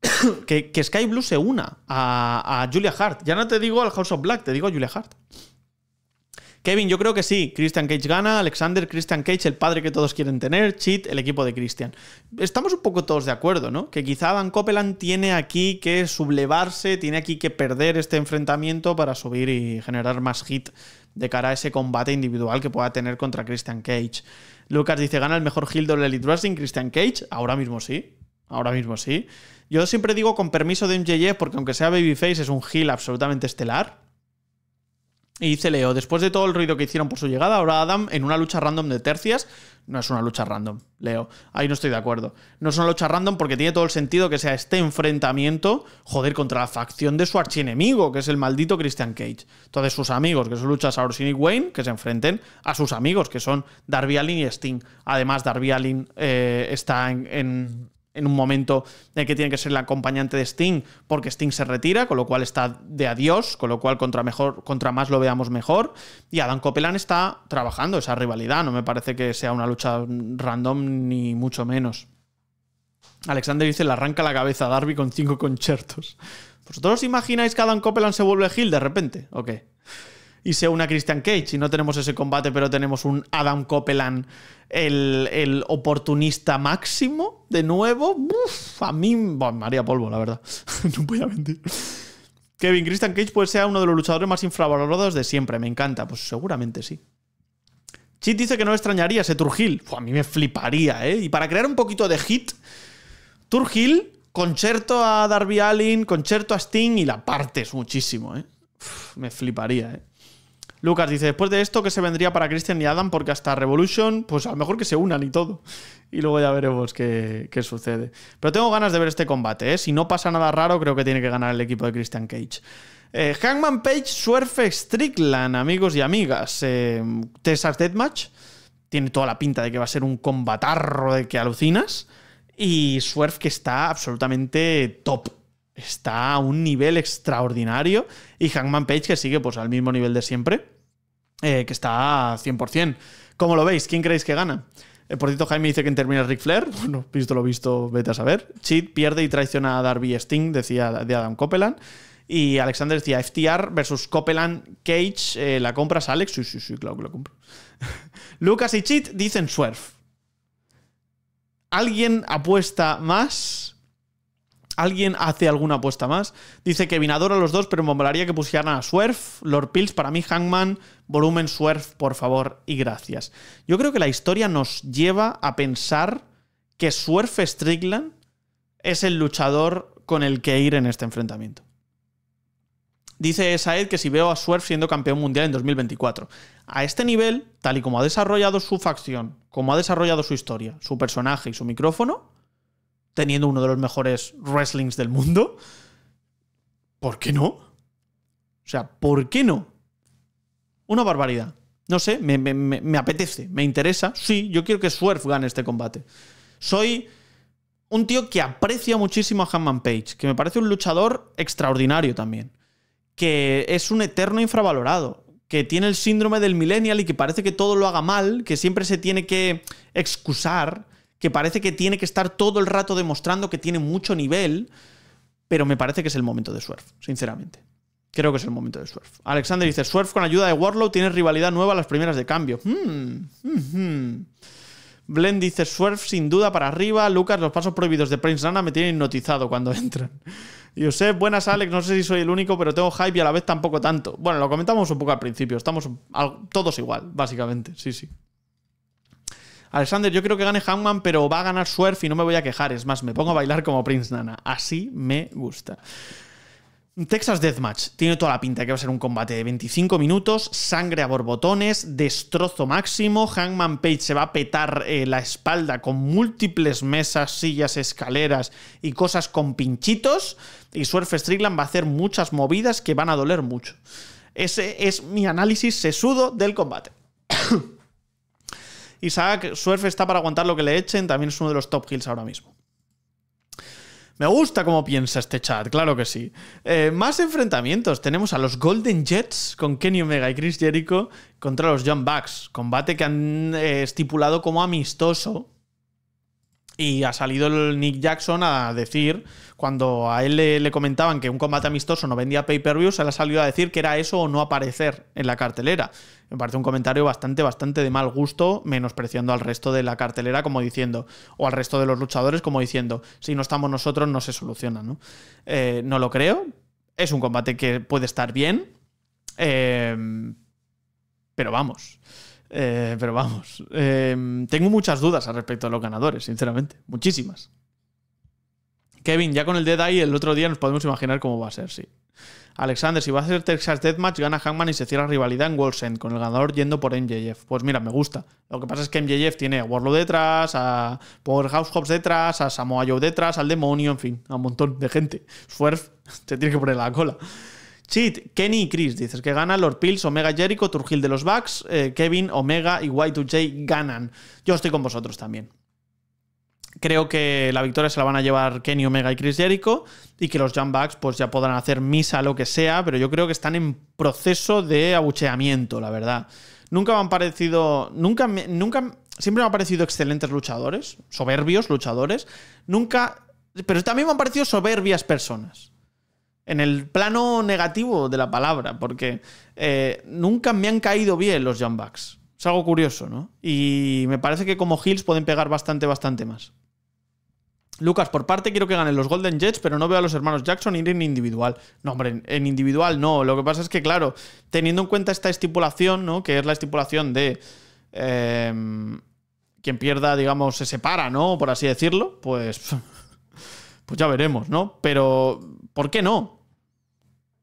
*coughs* que, Sky Blue se una a, a Julia Hart. Ya no te digo al House of Black, te digo a Julia Hart. Kevin, yo creo que sí. Christian Cage gana, Alexander, Christian Cage, el padre que todos quieren tener, Cheat, el equipo de Christian. Estamos un poco todos de acuerdo, ¿no? Que quizá Van Copeland tiene aquí que sublevarse, tiene aquí que perder este enfrentamiento para subir y generar más hit de cara a ese combate individual que pueda tener contra Christian Cage. Lucas dice, gana el mejor heel de Elite Wrestling, Christian Cage. Ahora mismo sí, ahora mismo sí. Yo siempre digo con permiso de MJF, porque aunque sea Babyface, es un heel absolutamente estelar y dice Leo, después de todo el ruido que hicieron por su llegada, ahora Adam en una lucha random de tercias. No es una lucha random, Leo. Ahí no estoy de acuerdo. No es una lucha random porque tiene todo el sentido que sea este enfrentamiento, joder, contra la facción de su archienemigo, que es el maldito Christian Cage. Entonces sus amigos, que son luchas Orsini y Wayne, que se enfrenten a sus amigos, que son Darby Allin y Sting. Además, Darby Allin eh, está en en un momento en que tiene que ser la acompañante de Sting, porque Sting se retira, con lo cual está de adiós, con lo cual contra, mejor, contra más lo veamos mejor. Y Adam Copeland está trabajando esa rivalidad, no me parece que sea una lucha random ni mucho menos. Alexander dice, le arranca la cabeza a Darby con cinco conciertos. ¿Vosotros imagináis que Adam Copeland se vuelve gil de repente? ¿O qué? y sea una Christian Cage. Y no tenemos ese combate, pero tenemos un Adam Copeland, el, oportunista máximo, de nuevo. a mí, María Polvo, la verdad. *laughs* no voy a mentir. Kevin Christian Cage puede ser uno de los luchadores más infravalorados de siempre. Me encanta. Pues seguramente sí. Chit dice que no extrañaría ese Turgil. a mí me fliparía, ¿eh? Y para crear un poquito de hit, Turgil, concierto a Darby Allin, concierto a Sting y la partes muchísimo, ¿eh? me fliparía, ¿eh? Lucas dice, después de esto, ¿qué se vendría para Christian y Adam? Porque hasta Revolution, pues a lo mejor que se unan y todo. Y luego ya veremos qué, qué sucede. Pero tengo ganas de ver este combate, ¿eh? Si no pasa nada raro, creo que tiene que ganar el equipo de Christian Cage. Eh, Hangman Page, Surf Strickland, amigos y amigas. Eh, Texas Deathmatch. Tiene toda la pinta de que va a ser un combatarro de que alucinas. Y Surf que está absolutamente top está a un nivel extraordinario y Hangman Page que sigue pues al mismo nivel de siempre, eh, que está a 100%. ¿Cómo lo veis? ¿Quién creéis que gana? el eh, por cierto, Jaime dice que termina Ric Flair. *laughs* Bueno, visto lo visto, vete a saber. Cheat pierde y traiciona a Darby Sting, decía de Adam Copeland. Y Alexander decía FTR versus Copeland Cage. Eh, ¿La compras, Alex? Sí, sí, sí, claro que la compro. *laughs* Lucas y Cheat dicen Swerve. ¿Alguien apuesta más? ¿Alguien hace alguna apuesta más? Dice que Vinador a los dos, pero me molaría que pusieran a Swerf, Lord Pills, para mí Hangman, volumen Swerf, por favor y gracias. Yo creo que la historia nos lleva a pensar que Swerf Strickland es el luchador con el que ir en este enfrentamiento. Dice Saed que si veo a Swerve siendo campeón mundial en 2024. A este nivel, tal y como ha desarrollado su facción, como ha desarrollado su historia, su personaje y su micrófono, teniendo uno de los mejores wrestlings del mundo. ¿Por qué no? O sea, ¿por qué no? Una barbaridad. No sé, me, apetece, me interesa. Sí, yo quiero que Swerve gane este combate. Soy un tío que aprecia muchísimo a Hanman Page, que me parece un luchador extraordinario también, que es un eterno infravalorado, que tiene el síndrome del millennial y que parece que todo lo haga mal, que siempre se tiene que excusar, que parece que tiene que estar todo el rato demostrando que tiene mucho nivel, pero me parece que es el momento de Swerve, sinceramente. Creo que es el momento de Swerve. Alexander dice, Swerve con ayuda de Warlow tiene rivalidad nueva a las primeras de cambio. Hmm, hmm, hmm. Blend dice Swerve sin duda para arriba. Lucas, los pasos prohibidos de Prince Rana me tienen hipnotizado cuando *laughs* entran. Yosef, buenas Alex, no sé si soy el único, pero tengo hype y a la vez tampoco tanto. Bueno, lo comentamos un poco al principio, estamos todos igual, básicamente, sí, sí. Alexander, yo creo que gane Hangman, pero va a ganar Swerve y no me voy a quejar. Es más, me pongo a bailar como Prince Nana. Así me gusta. Texas Deathmatch tiene toda la pinta de que va a ser un combate de 25 minutos, sangre a borbotones, destrozo máximo. Hangman Page se va a petar eh, la espalda con múltiples mesas, sillas, escaleras y cosas con pinchitos. Y Surf Strickland va a hacer muchas movidas que van a doler mucho. Ese es mi análisis sesudo del combate. Isaac Surf está para aguantar lo que le echen, también es uno de los top kills ahora mismo. Me gusta cómo piensa este chat, claro que sí. Eh, más enfrentamientos. Tenemos a los Golden Jets con Kenny Omega y Chris Jericho contra los John Bucks. Combate que han eh, estipulado como amistoso. Y ha salido el Nick Jackson a decir cuando a él le, comentaban que un combate amistoso no vendía pay-per-view, se le salió a decir que era eso o no aparecer en la cartelera. Me parece un comentario bastante, bastante de mal gusto, menospreciando al resto de la cartelera como diciendo, o al resto de los luchadores como diciendo, si no estamos nosotros no se soluciona, ¿no? Eh, lo creo. Es un combate que puede estar bien, em, pero vamos. Eh, pero vamos. Em, tengo muchas dudas al respecto de los ganadores, sinceramente. Muchísimas. Kevin, ya con el Dead Eye el otro día nos podemos imaginar cómo va a ser, sí. Alexander, si va a ser Texas Deathmatch, gana Hangman y se cierra rivalidad en World's con el ganador yendo por MJF. Pues mira, me gusta. Lo que pasa es que MJF tiene a Warlock detrás, a Powerhouse Hobbs detrás, a Samoa Joe detrás, al demonio, en fin, a un montón de gente. Swerf, se *laughs* tiene que poner la cola. Cheat, Kenny y Chris, dices que gana Lord Pills, Omega Jericho, Turgil de los Bucks, eh, Kevin, Omega y Y2J ganan. Yo estoy con vosotros también creo que la victoria se la van a llevar Kenny Omega y Chris Jericho y que los jump pues ya podrán hacer misa, lo que sea, pero yo creo que están en proceso de abucheamiento, la verdad. Nunca me han parecido, nunca, nunca, siempre me han parecido excelentes luchadores, soberbios luchadores, nunca, pero también me han parecido soberbias personas. En el plano negativo de la palabra, porque eh, nunca me han caído bien los Bucks Es algo curioso, ¿no? Y me parece que como Hills pueden pegar bastante, bastante más. Lucas, por parte quiero que ganen los Golden Jets, pero no veo a los hermanos Jackson ir en individual. No, hombre, en individual no. Lo que pasa es que, claro, teniendo en cuenta esta estipulación, ¿no? Que es la estipulación de. Em, quien pierda, digamos, se separa, ¿no? Por así decirlo, pues. *laughs* Pues ya veremos, ¿no? Pero. ¿Por qué no?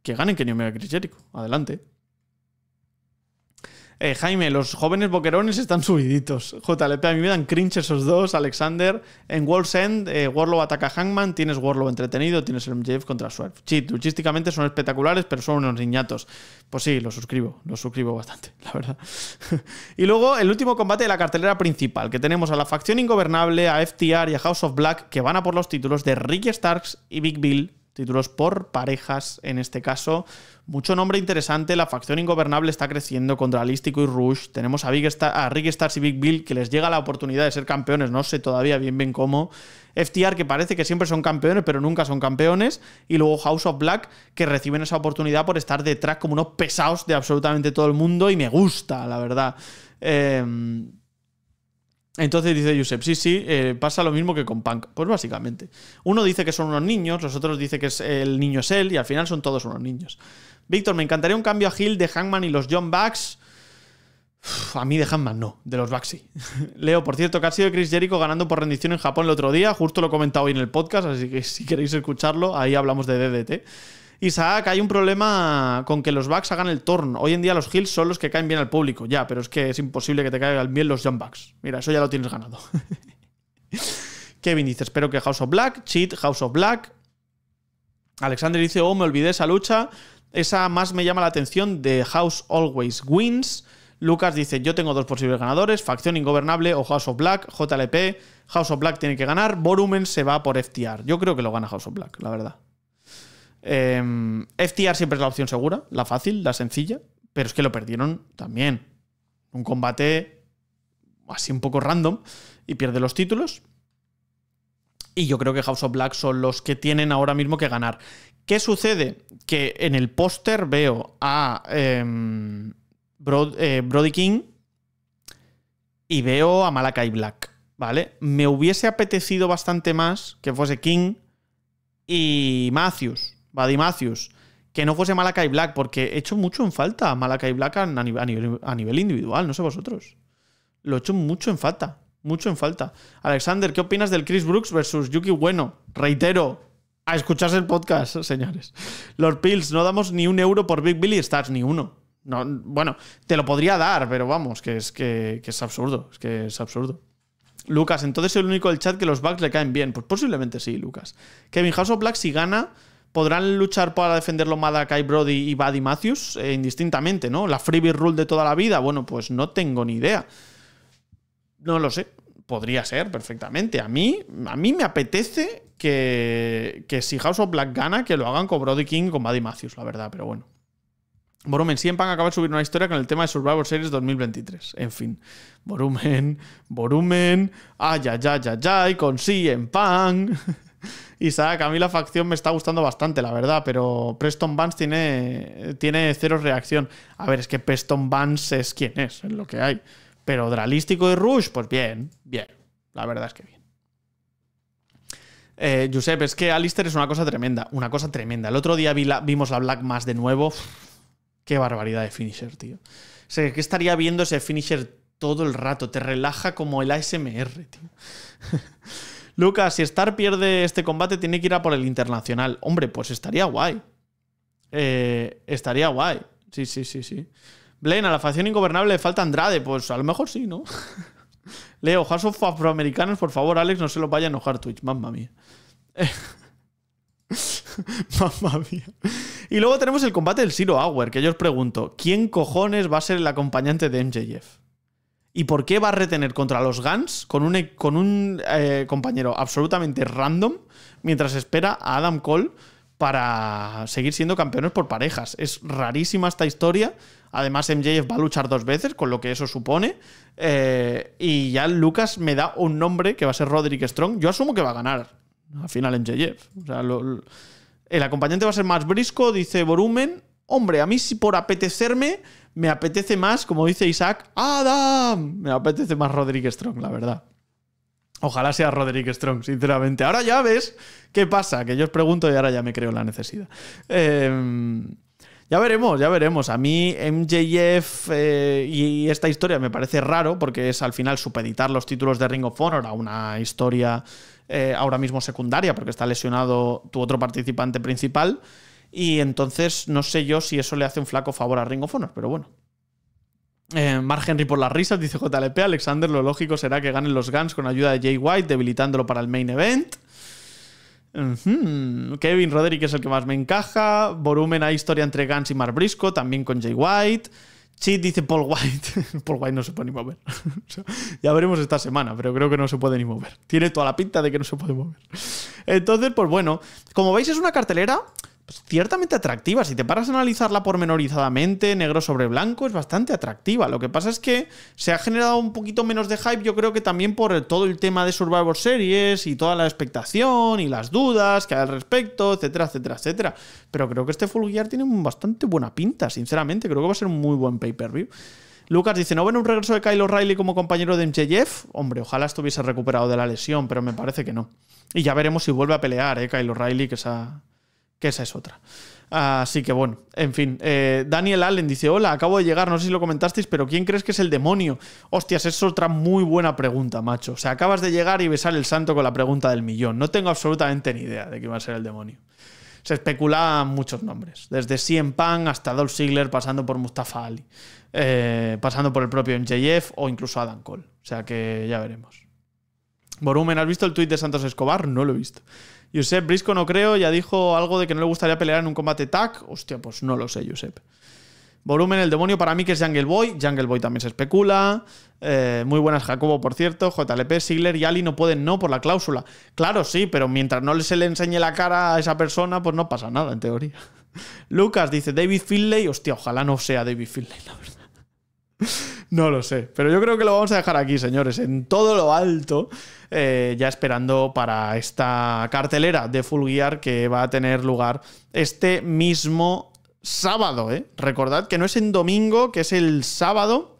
Que ganen que ni Chris Jericho. Adelante. Eh, Jaime, los jóvenes boquerones están subiditos. JLP, a mí me dan cringe esos dos, Alexander. En World's End, eh, Warlow ataca a Hangman, tienes Warlow entretenido, tienes el MJF contra Swerve. Sí, luchísticamente son espectaculares, pero son unos niñatos. Pues sí, los suscribo, los suscribo bastante, *laughs* la verdad. y luego el último combate de la cartelera principal, que tenemos a la facción ingobernable, a FTR y a House of Black, que van a por los títulos de Ricky Starks y Big Bill títulos por parejas en este caso. Mucho nombre interesante, la facción ingobernable está creciendo contra Alístico y Rush. Tenemos a, Big Star, a Rick Stars y Big Bill que les llega la oportunidad de ser campeones, no sé todavía bien bien cómo. FTR que parece que siempre son campeones, pero nunca son campeones. Y luego House of Black que reciben esa oportunidad por estar detrás como unos pesados de absolutamente todo el mundo y me gusta, la verdad. Em, entonces dice Josep, sí, sí, eh, pasa lo mismo que con Punk. Pues básicamente. Uno dice que son unos niños, los otros dice que es el niño es él, y al final son todos unos niños. Víctor, me encantaría un cambio a Hill de Hangman y los John Bucks. a mí de Hangman no, de los Bucks sí. *laughs* Leo, por cierto, que ha sido Chris Jericho ganando por rendición en Japón el otro día. Justo lo he comentado hoy en el podcast, así que si queréis escucharlo, ahí hablamos de DDT. Isaac, hay un problema con que los Bucks hagan el turn. Hoy en día los Hills son los que caen bien al público. Ya, pero es que es imposible que te caigan bien los John Bucks. Mira, eso ya lo tienes ganado. *laughs* Kevin dice, espero que House of Black, Cheat, House of Black. Alexander dice, oh, me olvidé esa lucha. Esa más me llama la atención de House Always Wins. Lucas dice, yo tengo dos posibles ganadores, Facción Ingobernable o House of Black, JLP, House of Black tiene que ganar, Volumen se va por FTR. Yo creo que lo gana House of Black, la verdad. Em, FTR siempre es la opción segura, la fácil, la sencilla, pero es que lo perdieron también. Un combate así un poco random y pierde los títulos. Y yo creo que House of Black son los que tienen ahora mismo que ganar. ¿Qué sucede? Que en el póster veo a em, eh, Brody King y veo a Malakai Black, ¿vale? Me hubiese apetecido bastante más que fuese King y Matthews, Buddy Matthews, que no fuese Malakai Black, porque he hecho mucho en falta a Malakai Black a nivel, a nivel individual, no sé vosotros. Lo he hecho mucho en falta, mucho en falta. Alexander, ¿qué opinas del Chris Brooks versus Yuki Bueno? Reitero, a escucharse el podcast, señores. Los Pills, no damos ni un euro por Big Billy Stars, ni uno. No, bueno, te lo podría dar, pero vamos, que es, que, es absurdo. Es que es absurdo. Lucas, entonces el único del chat que los Bucks le caen bien. Pues posiblemente sí, Lucas. Kevin House of Black, si gana, podrán luchar para defenderlo Kai Brody y Buddy Matthews eh, indistintamente, ¿no? La freebie rule de toda la vida. Bueno, pues no tengo ni idea. No lo sé. Podría ser perfectamente. A mí, a mí me apetece que, si House of Black gana, que lo hagan con Brody King y con Buddy Matthews, la verdad, pero bueno. Volumen siempre acaba de subir una historia con el tema de Survival Series 2023. En fin, volumen, volumen, ay, ay, ay, ay, y con en Pan. que *laughs* a mí la facción me está gustando bastante, la verdad, pero Preston Vance tiene, tiene cero reacción. A ver, es que Preston Vance es quien es, es lo que hay. Pero Dralístico y Rush, pues bien, bien. La verdad es que bien. Eh, Josep, es que Alistair es una cosa tremenda, una cosa tremenda. El otro día vimos la Black Mass de nuevo. qué barbaridad de finisher, tío. Sé que estaría viendo ese finisher todo el rato. Te relaja como el ASMR, tío. *laughs* Lucas, si Star pierde este combate, tiene que ir a por el internacional. Hombre, pues estaría guay. Eh, estaría guay. Sí, sí, sí, sí. Blaine, a la facción ingobernable le falta Andrade. Pues a lo mejor sí, ¿no? *laughs* Leo, House of Afroamericanos, por favor, Alex, no se los vaya a enojar Twitch, mamma mía. *laughs* mamma mía. Y luego tenemos el combate del Zero Hour, que yo os pregunto, ¿quién cojones va a ser el acompañante de MJF? ¿Y por qué va a retener contra los Guns con un, e- con un eh, compañero absolutamente random mientras espera a Adam Cole para seguir siendo campeones por parejas. Es rarísima esta historia. Además, MJF va a luchar dos veces, con lo que eso supone. Eh, y ya Lucas me da un nombre que va a ser Roderick Strong. Yo asumo que va a ganar al final MJF. el acompañante va a ser más brisco, dice volumen. Hombre, a mí si por apetecerme, me apetece más, como dice Isaac, Adam. Me apetece más Roderick Strong, la verdad. Ojalá sea Roderick Strong, sinceramente. Ahora ya ves qué pasa, que yo os pregunto y ahora ya me creo la necesidad. Em, ya veremos, ya veremos. A mí MJF eh, y esta historia me parece raro porque es al final supeditar los títulos de Ring of Honor a una historia eh, ahora mismo secundaria porque está lesionado tu otro participante principal. Y entonces no sé yo si eso le hace un flaco favor a Ring of Honor, pero bueno, eh, Mar Henry por las risas, dice JLP. Alexander, lo lógico será que ganen los Guns con ayuda de Jay White, debilitándolo para el main event. Kevin Roderick es el que más me encaja. Volumen hay historia entre Guns y Mar Brisco, también con Jay White. Cheat dice Paul White. *laughs* Paul White no se puede ni mover. *laughs* ya veremos esta semana, pero creo que no se puede ni mover. Tiene toda la pinta de que no se puede mover. Entonces, pues bueno, como veis es una cartelera pues, ciertamente atractiva. Si te paras a analizarla pormenorizadamente, negro sobre blanco, es bastante atractiva. Lo que pasa es que se ha generado un poquito menos de hype, yo creo que también por todo el tema de Survivor Series y toda la expectación y las dudas que hay al respecto, etcétera, etcétera, etcétera. Pero creo que este Full Gear tiene bastante buena pinta, sinceramente. Creo que va a ser un muy buen pay-per-view. Lucas dice, ¿no ven un regreso de Kyle O'Reilly como compañero de MJF? Hombre, ojalá estuviese recuperado de la lesión, pero me parece que no. Y ya veremos si vuelve a pelear, ¿eh? Kyle O'Reilly, que se ha, que esa es otra. Así que bueno, en fin. Eh, Daniel Allen dice: Hola, acabo de llegar, no sé si lo comentasteis, pero ¿quién crees que es el demonio? Hostias, es otra muy buena pregunta, macho. O sea, acabas de llegar y besar el santo con la pregunta del millón. No tengo absolutamente ni idea de quién va a ser el demonio. Se especulaban muchos nombres, desde CM Punk hasta Dolph Ziggler, pasando por Mustafa Ali, eh, pasando por el propio MJF o incluso Adam Cole. O sea que ya veremos. Volumen, ¿has visto el tuit de Santos Escobar? No lo he visto. Josep Brisco no creo, ya dijo algo de que no le gustaría pelear en un combate tag. Hostia, pues no lo sé, Josep. Volumen el demonio para mí que es Jungle Boy. Jungle Boy también se especula. Eh, muy buenas Jacobo, por cierto. JLP, Sigler y Ali no pueden no por la cláusula. Claro, sí, pero mientras no se le enseñe la cara a esa persona, pues no pasa nada, en teoría. *laughs* Lucas dice David Finlay. Hostia, ojalá no sea David Finlay, la verdad. No lo sé. Pero yo creo que lo vamos a dejar aquí, señores, en todo lo alto, eh, ya esperando para esta cartelera de Full Gear que va a tener lugar este mismo sábado. ¿eh? Recordad que no es en domingo, que es el sábado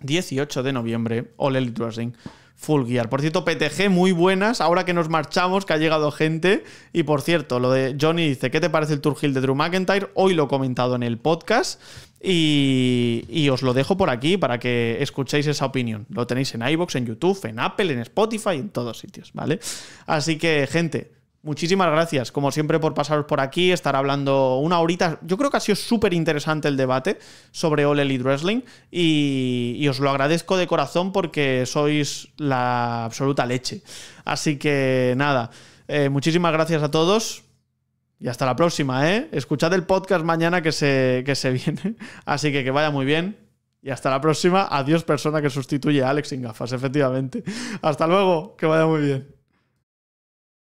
18 de noviembre, All Elite Full Gear. Por cierto, PTG muy buenas. Ahora que nos marchamos, que ha llegado gente. Y por cierto, lo de Johnny dice: ¿Qué te parece el Tour Hill de Drew McIntyre? Hoy lo he comentado en el podcast. Y, os lo dejo por aquí para que escuchéis esa opinión. Lo tenéis en iBox, en YouTube, en Apple, en Spotify, en todos sitios, ¿vale? Así que, gente, muchísimas gracias, como siempre, por pasaros por aquí, estar hablando una horita. Yo creo que ha sido súper interesante el debate sobre All Elite Wrestling y, os lo agradezco de corazón porque sois la absoluta leche. Así que, nada, eh, muchísimas gracias a todos y hasta la próxima, ¿eh? Escuchad el podcast mañana que se, que se *laughs* viene. Así que que vaya muy bien. Y hasta la próxima. Adiós, persona que sustituye a Alex sin gafas, efectivamente. Hasta luego, que vaya muy bien.